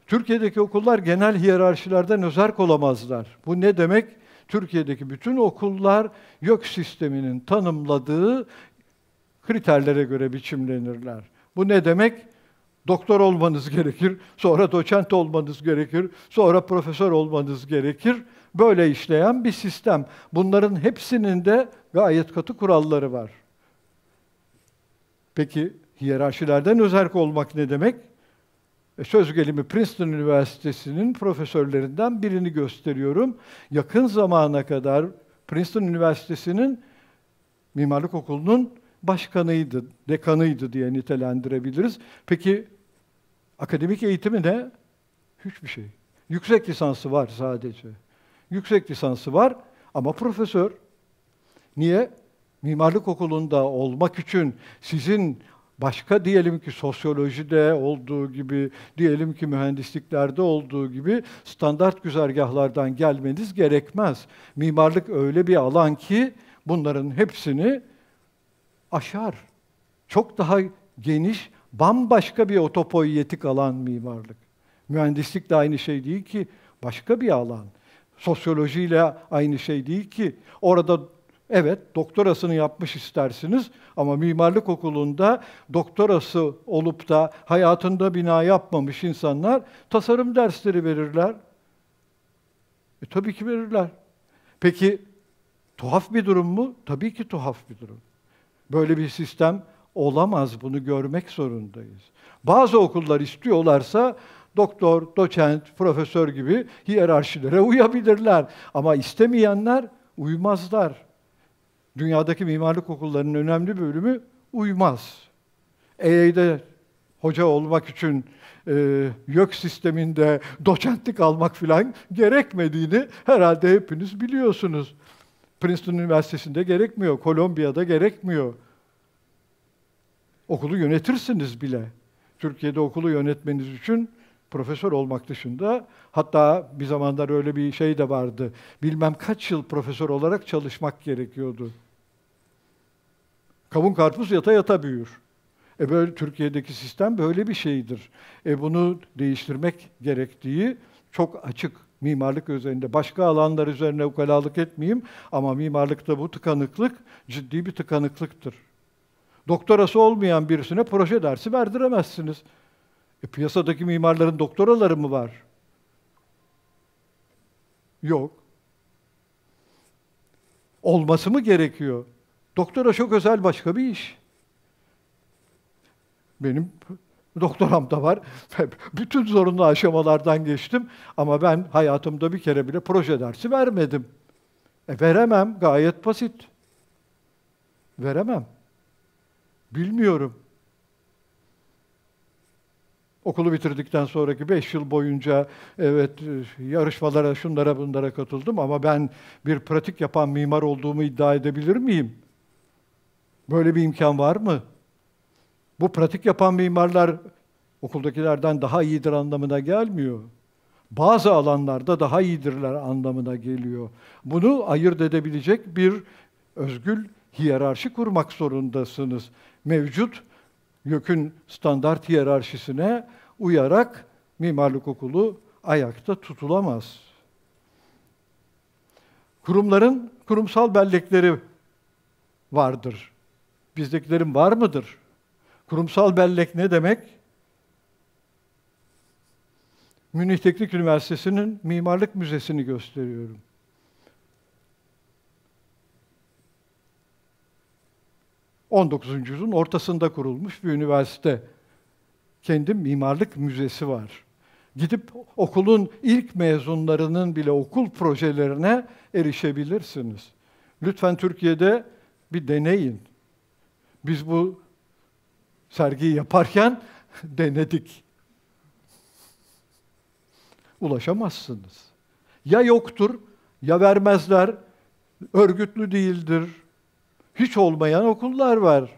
Türkiye'deki okullar genel hiyerarşilerden özerk olamazlar. Bu ne demek? Türkiye'deki bütün okullar YÖK sisteminin tanımladığı kriterlere göre biçimlenirler. Bu ne demek? Doktor olmanız gerekir, sonra doçent olmanız gerekir, sonra profesör olmanız gerekir. Böyle işleyen bir sistem. Bunların hepsinin de gayet katı kuralları var. Peki hiyerarşilerden özerk olmak ne demek? E, söz gelimi Princeton Üniversitesi'nin profesörlerinden birini gösteriyorum. Yakın zamana kadar Princeton Üniversitesi'nin mimarlık okulunun başkanıydı, dekanıydı diye nitelendirebiliriz. Peki akademik eğitimi ne? Hiçbir şey. Yüksek lisansı var sadece. Yüksek lisansı var ama profesör. Niye? Mimarlık okulunda olmak için sizin Başka diyelim ki sosyolojide olduğu gibi, diyelim ki mühendisliklerde olduğu gibi standart güzergahlardan gelmeniz gerekmez. Mimarlık öyle bir alan ki bunların hepsini aşar. Çok daha geniş, bambaşka bir otopoyetik alan mimarlık. Mühendislik de aynı şey değil ki, başka bir alan. Sosyolojiyle aynı şey değil ki. Orada Evet, doktorasını yapmış istersiniz ama mimarlık okulunda doktorası olup da hayatında bina yapmamış insanlar tasarım dersleri verirler. E, tabii ki verirler. Peki tuhaf bir durum mu? Tabii ki tuhaf bir durum. Böyle bir sistem olamaz. Bunu görmek zorundayız. Bazı okullar istiyorlarsa doktor, doçent, profesör gibi hiyerarşilere uyabilirler. Ama istemeyenler uymazlar. Dünyadaki mimarlık okullarının önemli bölümü uymaz. EY'de hoca olmak için e, YÖK sisteminde doçentlik almak filan gerekmediğini herhalde hepiniz biliyorsunuz. Princeton Üniversitesi'nde gerekmiyor, Kolombiya'da gerekmiyor. Okulu yönetirsiniz bile. Türkiye'de okulu yönetmeniz için profesör olmak dışında hatta bir zamanlar öyle bir şey de vardı. Bilmem kaç yıl profesör olarak çalışmak gerekiyordu. Kavun karpuz yata yata büyür. E böyle Türkiye'deki sistem böyle bir şeydir. E bunu değiştirmek gerektiği çok açık mimarlık üzerinde. Başka alanlar üzerine ukalalık etmeyeyim ama mimarlıkta bu tıkanıklık ciddi bir tıkanıklıktır. Doktorası olmayan birisine proje dersi verdiremezsiniz. E, piyasadaki mimarların doktoraları mı var? Yok. Olması mı gerekiyor? Doktora çok özel başka bir iş. Benim doktoram da var. Bütün zorunlu aşamalardan geçtim ama ben hayatımda bir kere bile proje dersi vermedim. E veremem, gayet basit. Veremem. Bilmiyorum. Okulu bitirdikten sonraki beş yıl boyunca evet yarışmalara, şunlara bunlara katıldım ama ben bir pratik yapan mimar olduğumu iddia edebilir miyim? Böyle bir imkan var mı? Bu pratik yapan mimarlar okuldakilerden daha iyidir anlamına gelmiyor. Bazı alanlarda daha iyidirler anlamına geliyor. Bunu ayırt edebilecek bir özgül hiyerarşi kurmak zorundasınız. Mevcut YÖK'ün standart hiyerarşisine uyarak mimarlık okulu ayakta tutulamaz. Kurumların kurumsal bellekleri vardır. Bizdekilerin var mıdır? Kurumsal bellek ne demek? Münih Teknik Üniversitesi'nin Mimarlık Müzesi'ni gösteriyorum. ...19. yüzyılın ortasında kurulmuş bir üniversite. Kendi mimarlık müzesi var. Gidip okulun ilk mezunlarının bile okul projelerine erişebilirsiniz. Lütfen Türkiye'de bir deneyin. Biz bu sergiyi yaparken denedik. Ulaşamazsınız. Ya yoktur, ya vermezler, örgütlü değildir. Hiç olmayan okullar var.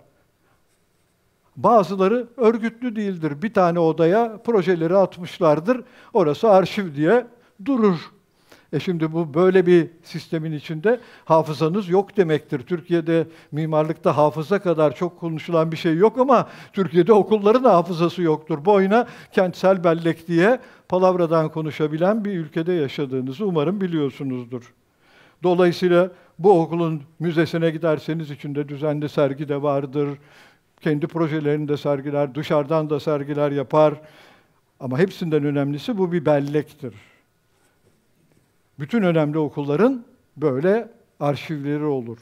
Bazıları örgütlü değildir. Bir tane odaya projeleri atmışlardır. Orası arşiv diye durur. E şimdi bu böyle bir sistemin içinde hafızanız yok demektir. Türkiye'de mimarlıkta hafıza kadar çok konuşulan bir şey yok ama Türkiye'de okulların hafızası yoktur. Boyuna kentsel bellek diye palavradan konuşabilen bir ülkede yaşadığınızı umarım biliyorsunuzdur. Dolayısıyla bu okulun müzesine giderseniz içinde düzenli sergi de vardır. Kendi projelerini de sergiler, dışarıdan da sergiler yapar. Ama hepsinden önemlisi bu bir bellektir. Bütün önemli okulların böyle arşivleri olur.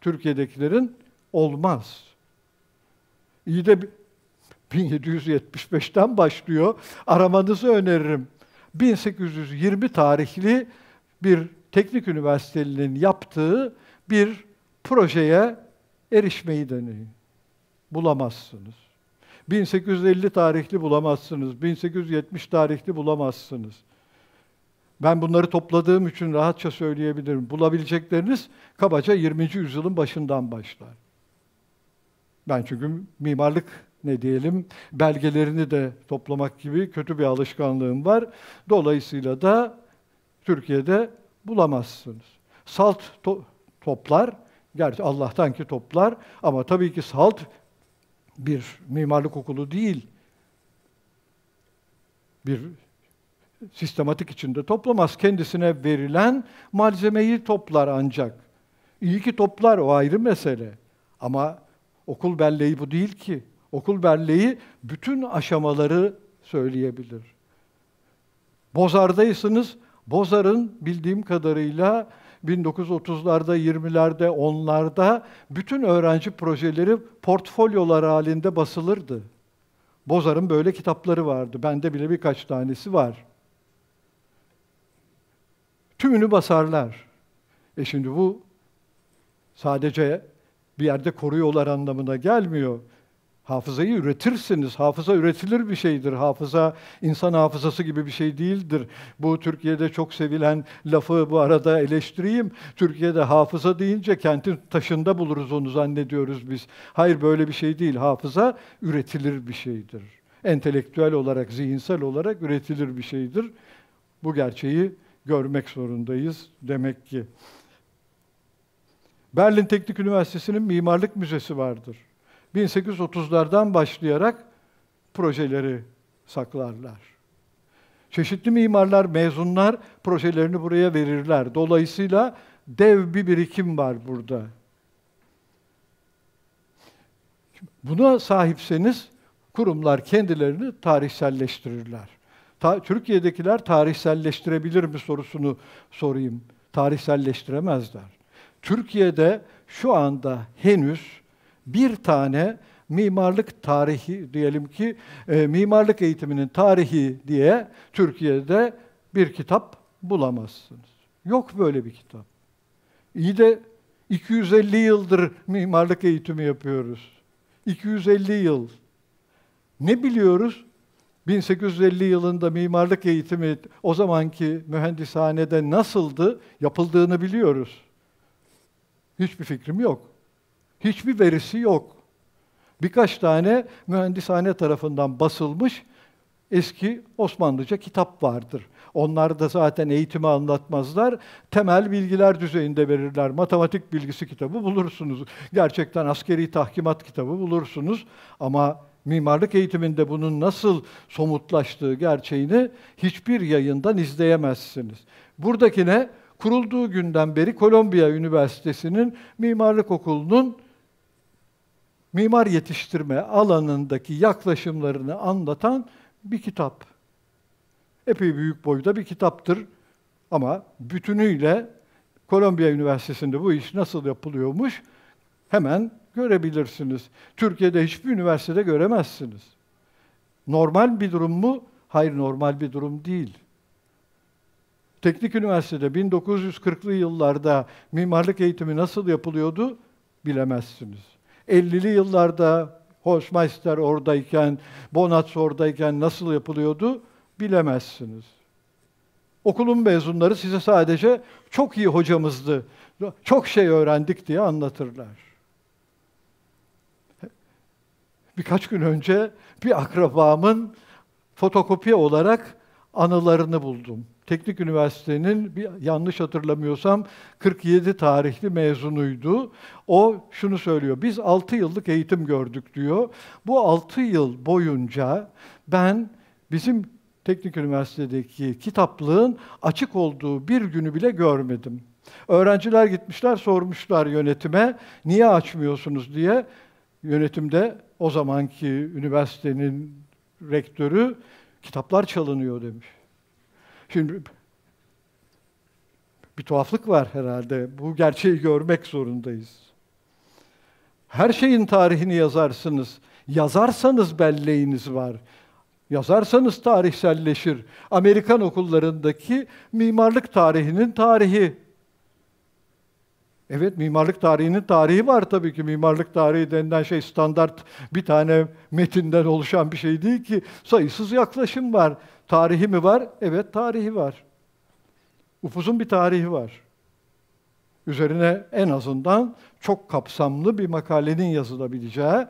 Türkiye'dekilerin olmaz. İyi de 1775'ten başlıyor. Aramanızı öneririm. 1820 tarihli bir teknik üniversitelinin yaptığı bir projeye erişmeyi deneyin. Bulamazsınız. 1850 tarihli bulamazsınız. 1870 tarihli bulamazsınız. Ben bunları topladığım için rahatça söyleyebilirim. Bulabilecekleriniz kabaca 20. yüzyılın başından başlar. Ben çünkü mimarlık ne diyelim belgelerini de toplamak gibi kötü bir alışkanlığım var. Dolayısıyla da Türkiye'de bulamazsınız. Salt to- toplar, gerçi Allah'tan ki toplar ama tabii ki salt bir mimarlık okulu değil. Bir sistematik içinde toplamaz. Kendisine verilen malzemeyi toplar ancak. İyi ki toplar, o ayrı mesele. Ama okul belleği bu değil ki. Okul belleği bütün aşamaları söyleyebilir. Bozar'daysınız. Bozar'ın bildiğim kadarıyla 1930'larda, 20'lerde, 10'larda bütün öğrenci projeleri portfolyolar halinde basılırdı. Bozar'ın böyle kitapları vardı. Bende bile birkaç tanesi var. Tümünü basarlar. E şimdi bu sadece bir yerde koruyorlar anlamına gelmiyor. Hafızayı üretirsiniz. Hafıza üretilir bir şeydir. Hafıza insan hafızası gibi bir şey değildir. Bu Türkiye'de çok sevilen lafı bu arada eleştireyim. Türkiye'de hafıza deyince kentin taşında buluruz onu zannediyoruz biz. Hayır böyle bir şey değil. Hafıza üretilir bir şeydir. Entelektüel olarak, zihinsel olarak üretilir bir şeydir. Bu gerçeği görmek zorundayız demek ki. Berlin Teknik Üniversitesi'nin mimarlık müzesi vardır. 1830'lardan başlayarak projeleri saklarlar. Çeşitli mimarlar, mezunlar projelerini buraya verirler. Dolayısıyla dev bir birikim var burada. Buna sahipseniz kurumlar kendilerini tarihselleştirirler. Ta, Türkiye'dekiler tarihselleştirebilir mi sorusunu sorayım. Tarihselleştiremezler. Türkiye'de şu anda henüz bir tane mimarlık tarihi diyelim ki e, mimarlık eğitiminin tarihi diye Türkiye'de bir kitap bulamazsınız. Yok böyle bir kitap. İyi de 250 yıldır mimarlık eğitimi yapıyoruz. 250 yıl. Ne biliyoruz? 1850 yılında mimarlık eğitimi o zamanki mühendishanede nasıldı yapıldığını biliyoruz. Hiçbir fikrim yok. Hiçbir verisi yok. Birkaç tane mühendishane tarafından basılmış eski Osmanlıca kitap vardır. Onlar da zaten eğitimi anlatmazlar. Temel bilgiler düzeyinde verirler. Matematik bilgisi kitabı bulursunuz. Gerçekten askeri tahkimat kitabı bulursunuz. Ama mimarlık eğitiminde bunun nasıl somutlaştığı gerçeğini hiçbir yayından izleyemezsiniz. Buradaki ne? Kurulduğu günden beri Kolombiya Üniversitesi'nin mimarlık okulunun mimar yetiştirme alanındaki yaklaşımlarını anlatan bir kitap. Epey büyük boyda bir kitaptır ama bütünüyle Kolombiya Üniversitesi'nde bu iş nasıl yapılıyormuş hemen görebilirsiniz. Türkiye'de hiçbir üniversitede göremezsiniz. Normal bir durum mu? Hayır, normal bir durum değil. Teknik Üniversitede 1940'lı yıllarda mimarlık eğitimi nasıl yapılıyordu bilemezsiniz. 50'li yıllarda Hofmeister oradayken, Bonatz oradayken nasıl yapılıyordu bilemezsiniz. Okulun mezunları size sadece çok iyi hocamızdı, çok şey öğrendik diye anlatırlar. birkaç gün önce bir akrabamın fotokopi olarak anılarını buldum. Teknik Üniversite'nin bir yanlış hatırlamıyorsam 47 tarihli mezunuydu. O şunu söylüyor. Biz 6 yıllık eğitim gördük diyor. Bu 6 yıl boyunca ben bizim Teknik Üniversitedeki kitaplığın açık olduğu bir günü bile görmedim. Öğrenciler gitmişler sormuşlar yönetime niye açmıyorsunuz diye. Yönetimde o zamanki üniversitenin rektörü kitaplar çalınıyor demiş. Şimdi bir tuhaflık var herhalde. Bu gerçeği görmek zorundayız. Her şeyin tarihini yazarsınız. Yazarsanız belleğiniz var. Yazarsanız tarihselleşir. Amerikan okullarındaki mimarlık tarihinin tarihi Evet mimarlık tarihinin tarihi var tabii ki. Mimarlık tarihi denilen şey standart bir tane metinden oluşan bir şey değil ki. Sayısız yaklaşım var. Tarihi mi var? Evet tarihi var. Ufuzun bir tarihi var. Üzerine en azından çok kapsamlı bir makalenin yazılabileceği,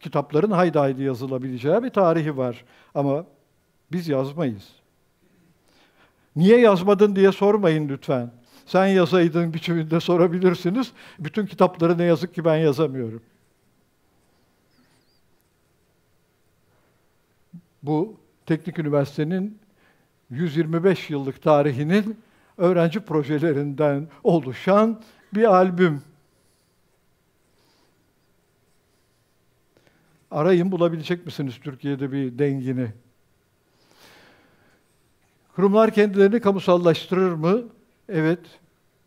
kitapların haydi haydi yazılabileceği bir tarihi var. Ama biz yazmayız. Niye yazmadın diye sormayın lütfen sen yazaydın biçiminde sorabilirsiniz. Bütün kitapları ne yazık ki ben yazamıyorum. Bu Teknik Üniversitenin 125 yıllık tarihinin öğrenci projelerinden oluşan bir albüm. Arayın bulabilecek misiniz Türkiye'de bir dengini? Kurumlar kendilerini kamusallaştırır mı? Evet,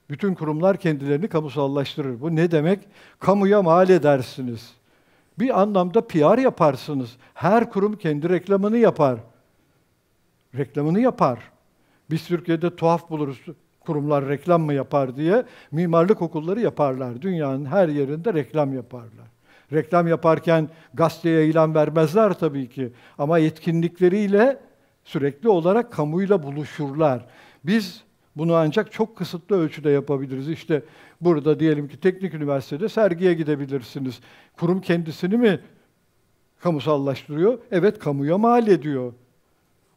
bütün kurumlar kendilerini kamusallaştırır. Bu ne demek? Kamuya mal edersiniz. Bir anlamda PR yaparsınız. Her kurum kendi reklamını yapar. Reklamını yapar. Biz Türkiye'de tuhaf buluruz kurumlar reklam mı yapar diye mimarlık okulları yaparlar. Dünyanın her yerinde reklam yaparlar. Reklam yaparken gazeteye ilan vermezler tabii ki ama yetkinlikleriyle sürekli olarak kamuyla buluşurlar. Biz bunu ancak çok kısıtlı ölçüde yapabiliriz. İşte burada diyelim ki teknik üniversitede sergiye gidebilirsiniz. Kurum kendisini mi kamusallaştırıyor? Evet, kamuya mal ediyor.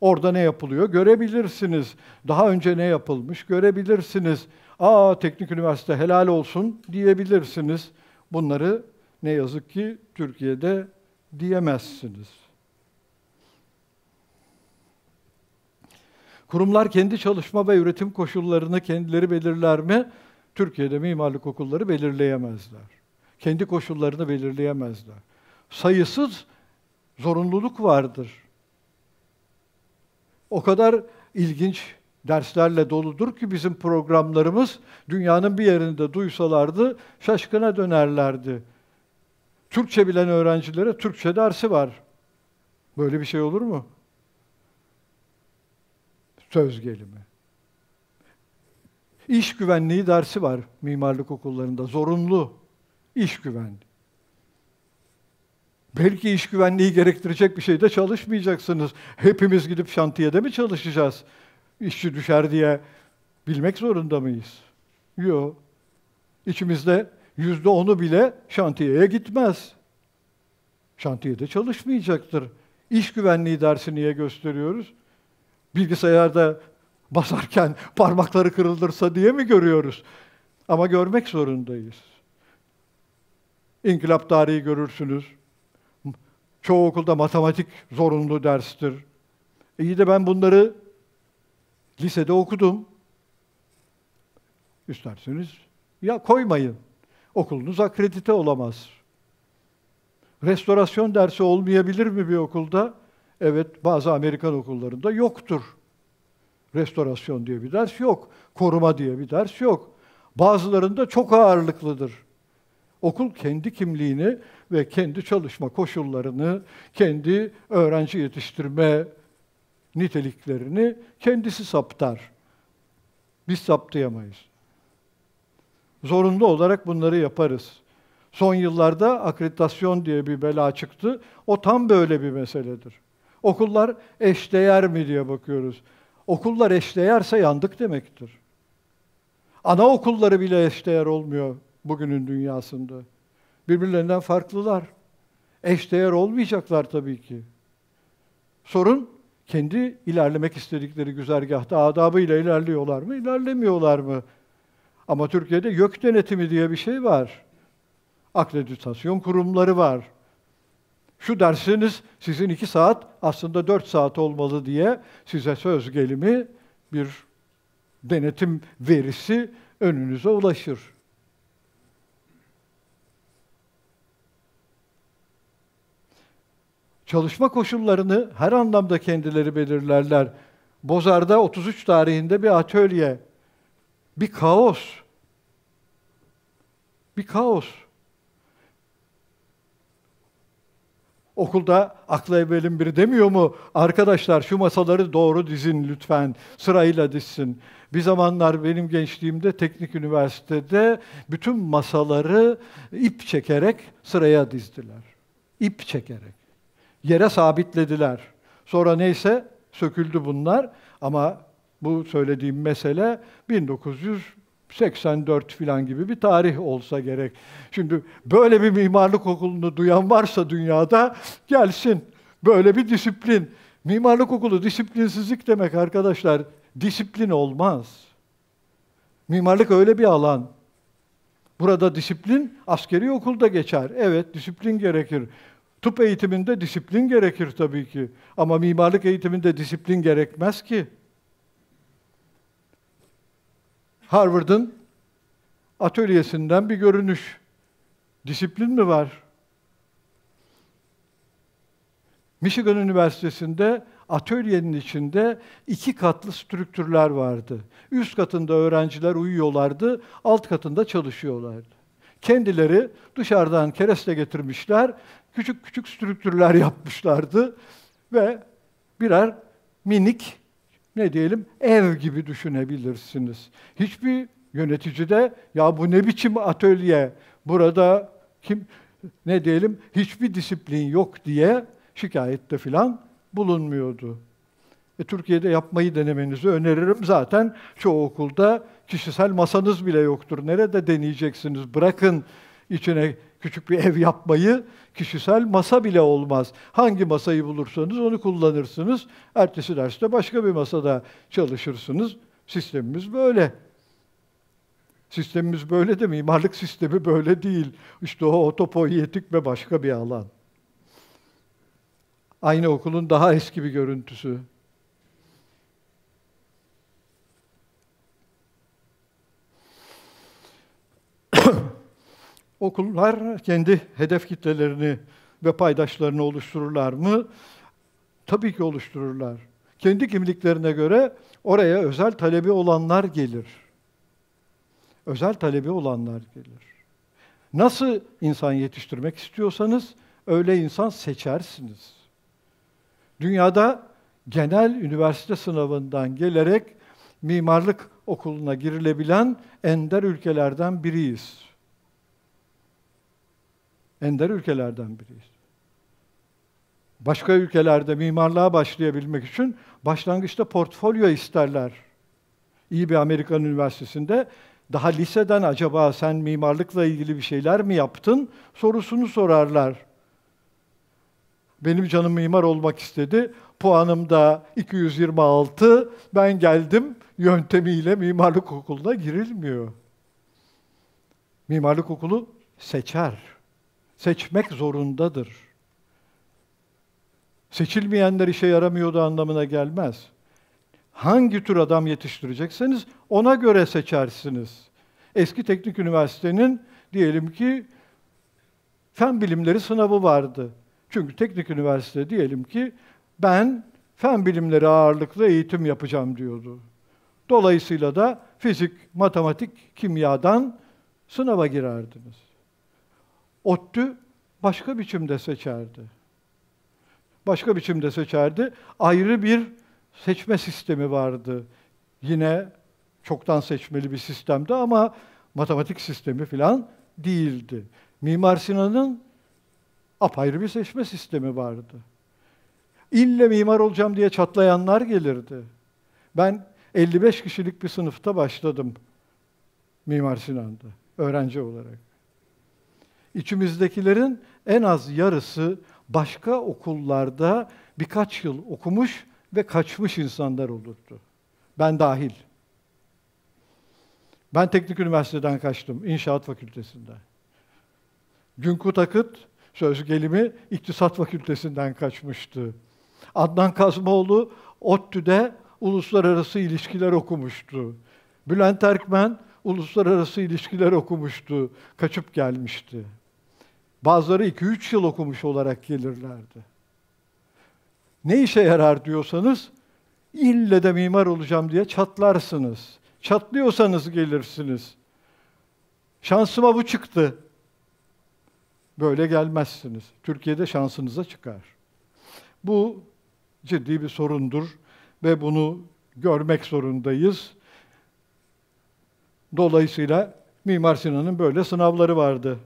Orada ne yapılıyor görebilirsiniz. Daha önce ne yapılmış görebilirsiniz. Aa teknik üniversite helal olsun diyebilirsiniz. Bunları ne yazık ki Türkiye'de diyemezsiniz. Kurumlar kendi çalışma ve üretim koşullarını kendileri belirler mi? Türkiye'de mimarlık okulları belirleyemezler. Kendi koşullarını belirleyemezler. Sayısız zorunluluk vardır. O kadar ilginç derslerle doludur ki bizim programlarımız dünyanın bir yerinde duysalardı şaşkına dönerlerdi. Türkçe bilen öğrencilere Türkçe dersi var. Böyle bir şey olur mu? söz gelimi. İş güvenliği dersi var mimarlık okullarında. Zorunlu iş güvenliği. Belki iş güvenliği gerektirecek bir şeyde çalışmayacaksınız. Hepimiz gidip şantiyede mi çalışacağız? İşçi düşer diye bilmek zorunda mıyız? Yok. İçimizde yüzde onu bile şantiyeye gitmez. Şantiyede çalışmayacaktır. İş güvenliği dersi niye gösteriyoruz? bilgisayarda basarken parmakları kırılırsa diye mi görüyoruz? Ama görmek zorundayız. İnkılap tarihi görürsünüz. Çoğu okulda matematik zorunlu derstir. İyi de ben bunları lisede okudum. İsterseniz ya koymayın. Okulunuz akredite olamaz. Restorasyon dersi olmayabilir mi bir okulda? Evet, bazı Amerikan okullarında yoktur. Restorasyon diye bir ders yok. Koruma diye bir ders yok. Bazılarında çok ağırlıklıdır. Okul kendi kimliğini ve kendi çalışma koşullarını, kendi öğrenci yetiştirme niteliklerini kendisi saptar. Biz saptayamayız. Zorunlu olarak bunları yaparız. Son yıllarda akreditasyon diye bir bela çıktı. O tam böyle bir meseledir. Okullar eşdeğer mi diye bakıyoruz. Okullar eşdeğerse yandık demektir. Anaokulları bile eşdeğer olmuyor bugünün dünyasında. Birbirlerinden farklılar. Eşdeğer olmayacaklar tabii ki. Sorun kendi ilerlemek istedikleri güzergahta adabıyla ilerliyorlar mı, ilerlemiyorlar mı? Ama Türkiye'de YÖK denetimi diye bir şey var. Akreditasyon kurumları var şu dersiniz sizin iki saat aslında dört saat olmalı diye size söz gelimi bir denetim verisi önünüze ulaşır. Çalışma koşullarını her anlamda kendileri belirlerler. Bozar'da 33 tarihinde bir atölye, bir kaos, bir kaos. Okulda aklı evvelin biri demiyor mu? Arkadaşlar şu masaları doğru dizin lütfen, sırayla dizsin. Bir zamanlar benim gençliğimde teknik üniversitede bütün masaları ip çekerek sıraya dizdiler. İp çekerek. Yere sabitlediler. Sonra neyse söküldü bunlar ama bu söylediğim mesele 1900 84 filan gibi bir tarih olsa gerek. Şimdi böyle bir mimarlık okulunu duyan varsa dünyada gelsin. Böyle bir disiplin. Mimarlık okulu disiplinsizlik demek arkadaşlar. Disiplin olmaz. Mimarlık öyle bir alan. Burada disiplin askeri okulda geçer. Evet, disiplin gerekir. Tıp eğitiminde disiplin gerekir tabii ki. Ama mimarlık eğitiminde disiplin gerekmez ki. Harvard'ın atölyesinden bir görünüş. Disiplin mi var? Michigan Üniversitesi'nde atölyenin içinde iki katlı strüktürler vardı. Üst katında öğrenciler uyuyorlardı, alt katında çalışıyorlardı. Kendileri dışarıdan kereste getirmişler, küçük küçük strüktürler yapmışlardı ve birer minik ne diyelim ev gibi düşünebilirsiniz. Hiçbir yönetici de ya bu ne biçim atölye burada kim ne diyelim hiçbir disiplin yok diye şikayette filan bulunmuyordu. E, Türkiye'de yapmayı denemenizi öneririm. Zaten çoğu okulda kişisel masanız bile yoktur. Nerede deneyeceksiniz? Bırakın içine Küçük bir ev yapmayı, kişisel masa bile olmaz. Hangi masayı bulursanız onu kullanırsınız. Ertesi derste başka bir masada çalışırsınız. Sistemimiz böyle. Sistemimiz böyle de mimarlık sistemi böyle değil. İşte o otopoyetik ve başka bir alan. Aynı okulun daha eski bir görüntüsü. Okullar kendi hedef kitlelerini ve paydaşlarını oluştururlar mı? Tabii ki oluştururlar. Kendi kimliklerine göre oraya özel talebi olanlar gelir. Özel talebi olanlar gelir. Nasıl insan yetiştirmek istiyorsanız öyle insan seçersiniz. Dünyada genel üniversite sınavından gelerek mimarlık okuluna girilebilen ender ülkelerden biriyiz ender ülkelerden biriyiz. Başka ülkelerde mimarlığa başlayabilmek için başlangıçta portfolyo isterler. İyi bir Amerikan üniversitesinde daha liseden acaba sen mimarlıkla ilgili bir şeyler mi yaptın sorusunu sorarlar. Benim canım mimar olmak istedi. Puanım da 226. Ben geldim yöntemiyle mimarlık okuluna girilmiyor. Mimarlık okulu seçer seçmek zorundadır. Seçilmeyenler işe yaramıyordu anlamına gelmez. Hangi tür adam yetiştirecekseniz ona göre seçersiniz. Eski teknik üniversitenin diyelim ki fen bilimleri sınavı vardı. Çünkü teknik üniversite diyelim ki ben fen bilimleri ağırlıklı eğitim yapacağım diyordu. Dolayısıyla da fizik, matematik, kimyadan sınava girerdiniz. Ottü başka biçimde seçerdi. Başka biçimde seçerdi. Ayrı bir seçme sistemi vardı. Yine çoktan seçmeli bir sistemdi ama matematik sistemi falan değildi. Mimar Sinan'ın apayrı bir seçme sistemi vardı. İlle mimar olacağım diye çatlayanlar gelirdi. Ben 55 kişilik bir sınıfta başladım Mimar Sinan'da öğrenci olarak. İçimizdekilerin en az yarısı başka okullarda birkaç yıl okumuş ve kaçmış insanlar olurdu. Ben dahil. Ben teknik üniversiteden kaçtım, inşaat fakültesinden. Günkut Akıt, söz gelimi, iktisat fakültesinden kaçmıştı. Adnan Kazmaoğlu, ODTÜ'de uluslararası ilişkiler okumuştu. Bülent Erkmen, uluslararası ilişkiler okumuştu, kaçıp gelmişti. Bazıları 2-3 yıl okumuş olarak gelirlerdi. Ne işe yarar diyorsanız, ille de mimar olacağım diye çatlarsınız. Çatlıyorsanız gelirsiniz. Şansıma bu çıktı. Böyle gelmezsiniz. Türkiye'de şansınıza çıkar. Bu ciddi bir sorundur ve bunu görmek zorundayız. Dolayısıyla Mimar Sinan'ın böyle sınavları vardı.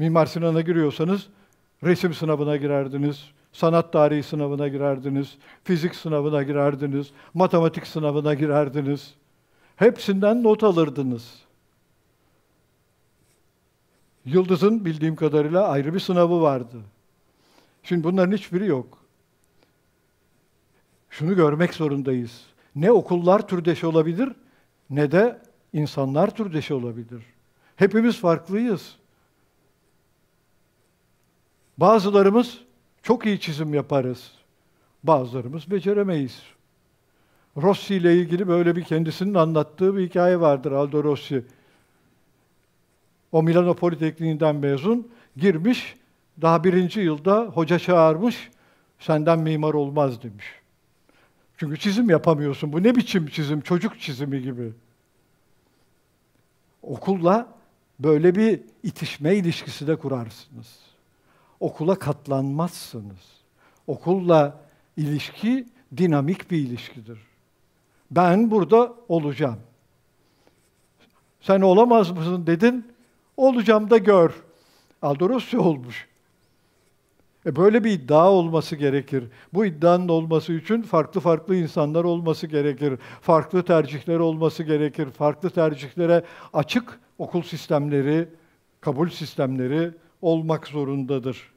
Mimar Sinan'a giriyorsanız resim sınavına girerdiniz, sanat tarihi sınavına girerdiniz, fizik sınavına girerdiniz, matematik sınavına girerdiniz. Hepsinden not alırdınız. Yıldız'ın bildiğim kadarıyla ayrı bir sınavı vardı. Şimdi bunların hiçbiri yok. Şunu görmek zorundayız. Ne okullar türdeşi olabilir ne de insanlar türdeşi olabilir. Hepimiz farklıyız. Bazılarımız çok iyi çizim yaparız. Bazılarımız beceremeyiz. Rossi ile ilgili böyle bir kendisinin anlattığı bir hikaye vardır Aldo Rossi. O Milano Politekniğinden mezun, girmiş, daha birinci yılda hoca çağırmış, senden mimar olmaz demiş. Çünkü çizim yapamıyorsun. Bu ne biçim çizim? Çocuk çizimi gibi. Okulla böyle bir itişme ilişkisi de kurarsınız okula katlanmazsınız. Okulla ilişki dinamik bir ilişkidir. Ben burada olacağım. Sen olamaz mısın dedin, olacağım da gör. Aldorosya olmuş. E böyle bir iddia olması gerekir. Bu iddianın olması için farklı farklı insanlar olması gerekir. Farklı tercihler olması gerekir. Farklı tercihlere açık okul sistemleri, kabul sistemleri olmak zorundadır.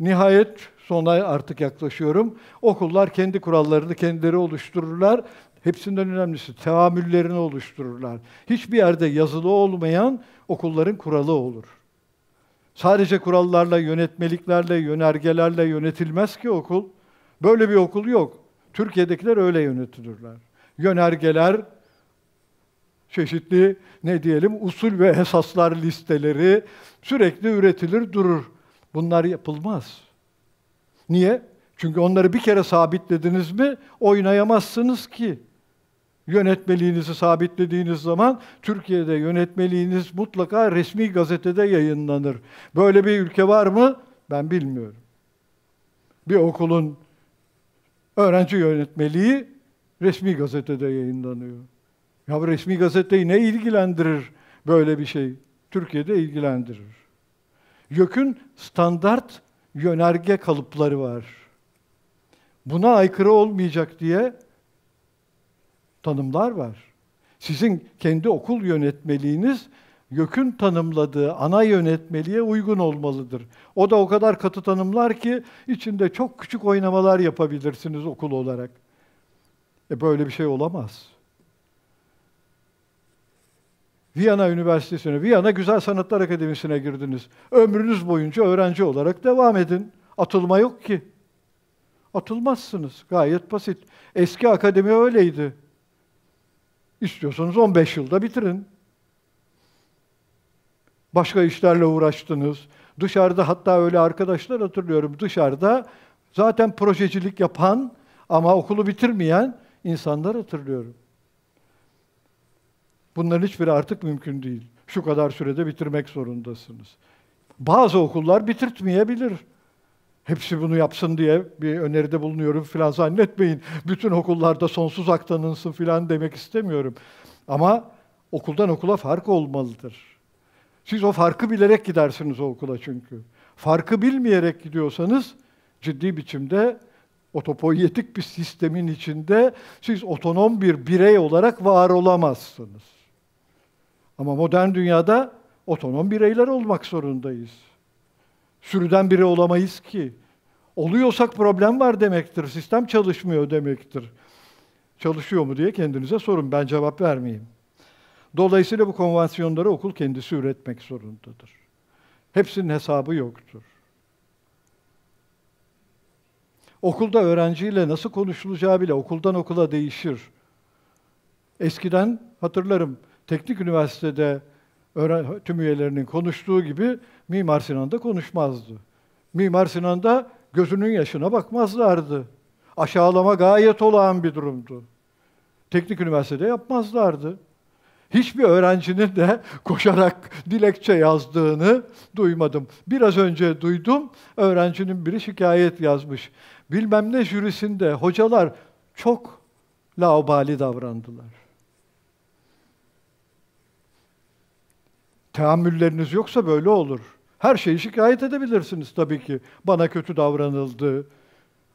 Nihayet sona artık yaklaşıyorum. Okullar kendi kurallarını kendileri oluştururlar. Hepsinden önemlisi teamüllerini oluştururlar. Hiçbir yerde yazılı olmayan okulların kuralı olur. Sadece kurallarla, yönetmeliklerle, yönergelerle yönetilmez ki okul. Böyle bir okul yok. Türkiye'dekiler öyle yönetilirler. Yönergeler, çeşitli ne diyelim usul ve esaslar listeleri sürekli üretilir durur. Bunlar yapılmaz. Niye? Çünkü onları bir kere sabitlediniz mi oynayamazsınız ki. Yönetmeliğinizi sabitlediğiniz zaman Türkiye'de yönetmeliğiniz mutlaka resmi gazetede yayınlanır. Böyle bir ülke var mı? Ben bilmiyorum. Bir okulun öğrenci yönetmeliği resmi gazetede yayınlanıyor. Ya resmi gazeteyi ne ilgilendirir böyle bir şey? Türkiye'de ilgilendirir. YÖK'ün standart yönerge kalıpları var. Buna aykırı olmayacak diye tanımlar var. Sizin kendi okul yönetmeliğiniz YÖK'ün tanımladığı ana yönetmeliğe uygun olmalıdır. O da o kadar katı tanımlar ki içinde çok küçük oynamalar yapabilirsiniz okul olarak. E böyle bir şey olamaz. Viyana Üniversitesi'ne, Viyana Güzel Sanatlar Akademisi'ne girdiniz. Ömrünüz boyunca öğrenci olarak devam edin. Atılma yok ki. Atılmazsınız. Gayet basit. Eski akademi öyleydi. İstiyorsanız 15 yılda bitirin. Başka işlerle uğraştınız. Dışarıda hatta öyle arkadaşlar hatırlıyorum. Dışarıda zaten projecilik yapan ama okulu bitirmeyen insanlar hatırlıyorum. Bunların hiçbiri artık mümkün değil. Şu kadar sürede bitirmek zorundasınız. Bazı okullar bitirtmeyebilir. Hepsi bunu yapsın diye bir öneride bulunuyorum filan zannetmeyin. Bütün okullarda sonsuz aktanınsın filan demek istemiyorum. Ama okuldan okula fark olmalıdır. Siz o farkı bilerek gidersiniz o okula çünkü. Farkı bilmeyerek gidiyorsanız ciddi biçimde otopoyetik bir sistemin içinde siz otonom bir birey olarak var olamazsınız. Ama modern dünyada otonom bireyler olmak zorundayız. Sürüden biri olamayız ki. Oluyorsak problem var demektir. Sistem çalışmıyor demektir. Çalışıyor mu diye kendinize sorun. Ben cevap vermeyeyim. Dolayısıyla bu konvansiyonları okul kendisi üretmek zorundadır. Hepsinin hesabı yoktur. Okulda öğrenciyle nasıl konuşulacağı bile okuldan okula değişir. Eskiden hatırlarım teknik üniversitede tüm üyelerinin konuştuğu gibi Mimar Sinan'da konuşmazdı. Mimar Sinan'da gözünün yaşına bakmazlardı. Aşağılama gayet olağan bir durumdu. Teknik üniversitede yapmazlardı. Hiçbir öğrencinin de koşarak dilekçe yazdığını duymadım. Biraz önce duydum, öğrencinin biri şikayet yazmış. Bilmem ne jürisinde hocalar çok laubali davrandılar. Teamülleriniz yoksa böyle olur. Her şeyi şikayet edebilirsiniz tabii ki. Bana kötü davranıldı.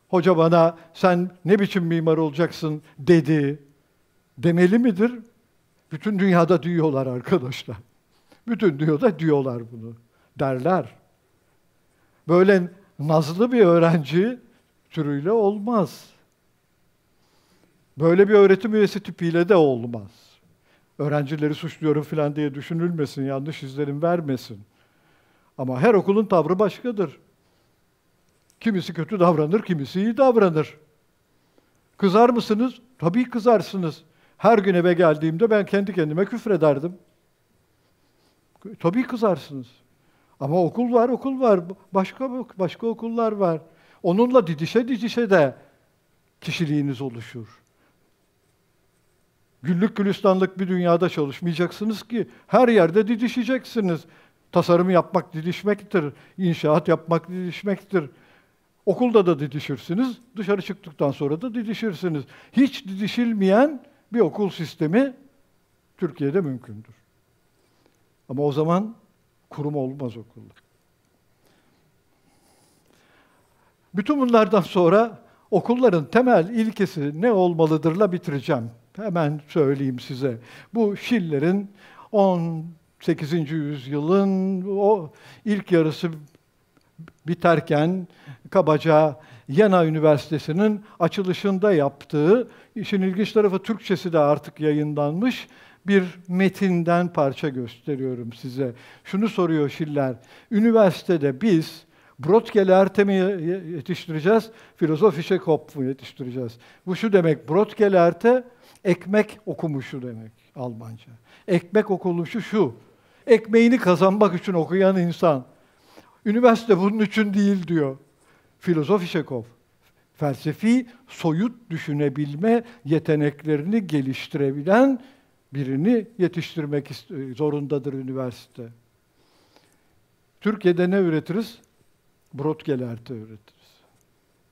Hoca bana sen ne biçim mimar olacaksın dedi. Demeli midir? Bütün dünyada diyorlar arkadaşlar. Bütün dünyada diyorlar bunu. Derler. Böyle nazlı bir öğrenci türüyle olmaz. Böyle bir öğretim üyesi tipiyle de olmaz öğrencileri suçluyorum falan diye düşünülmesin, yanlış izlenim vermesin. Ama her okulun tavrı başkadır. Kimisi kötü davranır, kimisi iyi davranır. Kızar mısınız? Tabii kızarsınız. Her gün eve geldiğimde ben kendi kendime küfrederdim. Tabii kızarsınız. Ama okul var, okul var. Başka başka okullar var. Onunla didişe didişe de kişiliğiniz oluşur. Güllük gülistanlık bir dünyada çalışmayacaksınız ki her yerde didişeceksiniz. Tasarımı yapmak didişmektir, inşaat yapmak didişmektir. Okulda da didişirsiniz, dışarı çıktıktan sonra da didişirsiniz. Hiç didişilmeyen bir okul sistemi Türkiye'de mümkündür. Ama o zaman kurum olmaz okullar. Bütün bunlardan sonra okulların temel ilkesi ne olmalıdırla bitireceğim. Hemen söyleyeyim size. Bu Şiller'in 18. yüzyılın o ilk yarısı biterken kabaca Yena Üniversitesi'nin açılışında yaptığı, işin ilginç tarafı Türkçesi de artık yayınlanmış bir metinden parça gösteriyorum size. Şunu soruyor Şiller, üniversitede biz Brotgelert'e mi yetiştireceğiz, Filozofische Kopf mu yetiştireceğiz? Bu şu demek, Brotgelert'e Ekmek okumuşu demek Almanca. Ekmek okuluşu şu. Ekmeğini kazanmak için okuyan insan. Üniversite bunun için değil diyor. Filozof Işekov. Felsefi, soyut düşünebilme yeteneklerini geliştirebilen birini yetiştirmek zorundadır üniversite. Türkiye'de ne üretiriz? Brotgelerte üretiriz.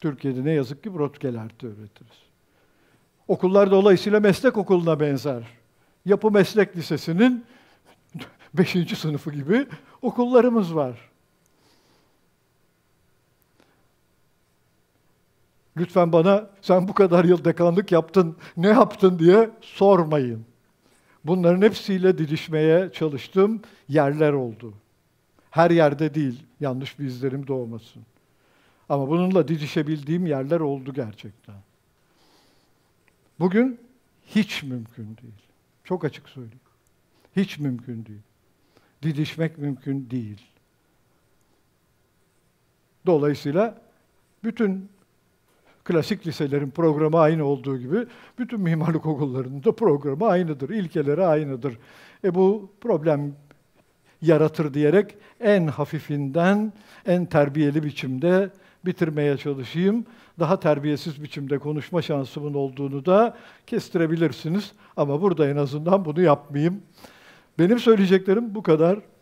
Türkiye'de ne yazık ki brotgelerte üretiriz. Okullar dolayısıyla meslek okuluna benzer. Yapı Meslek Lisesi'nin 5. sınıfı gibi okullarımız var. Lütfen bana sen bu kadar yıl dekanlık yaptın, ne yaptın diye sormayın. Bunların hepsiyle didişmeye çalıştığım yerler oldu. Her yerde değil, yanlış bir izlerim doğmasın. Ama bununla didişebildiğim yerler oldu gerçekten. Bugün hiç mümkün değil. Çok açık söyleyeyim. Hiç mümkün değil. Didişmek mümkün değil. Dolayısıyla bütün klasik liselerin programı aynı olduğu gibi bütün mimarlık okullarının da programı aynıdır, ilkeleri aynıdır. E bu problem yaratır diyerek en hafifinden en terbiyeli biçimde bitirmeye çalışayım. Daha terbiyesiz biçimde konuşma şansımın olduğunu da kestirebilirsiniz. Ama burada en azından bunu yapmayayım. Benim söyleyeceklerim bu kadar.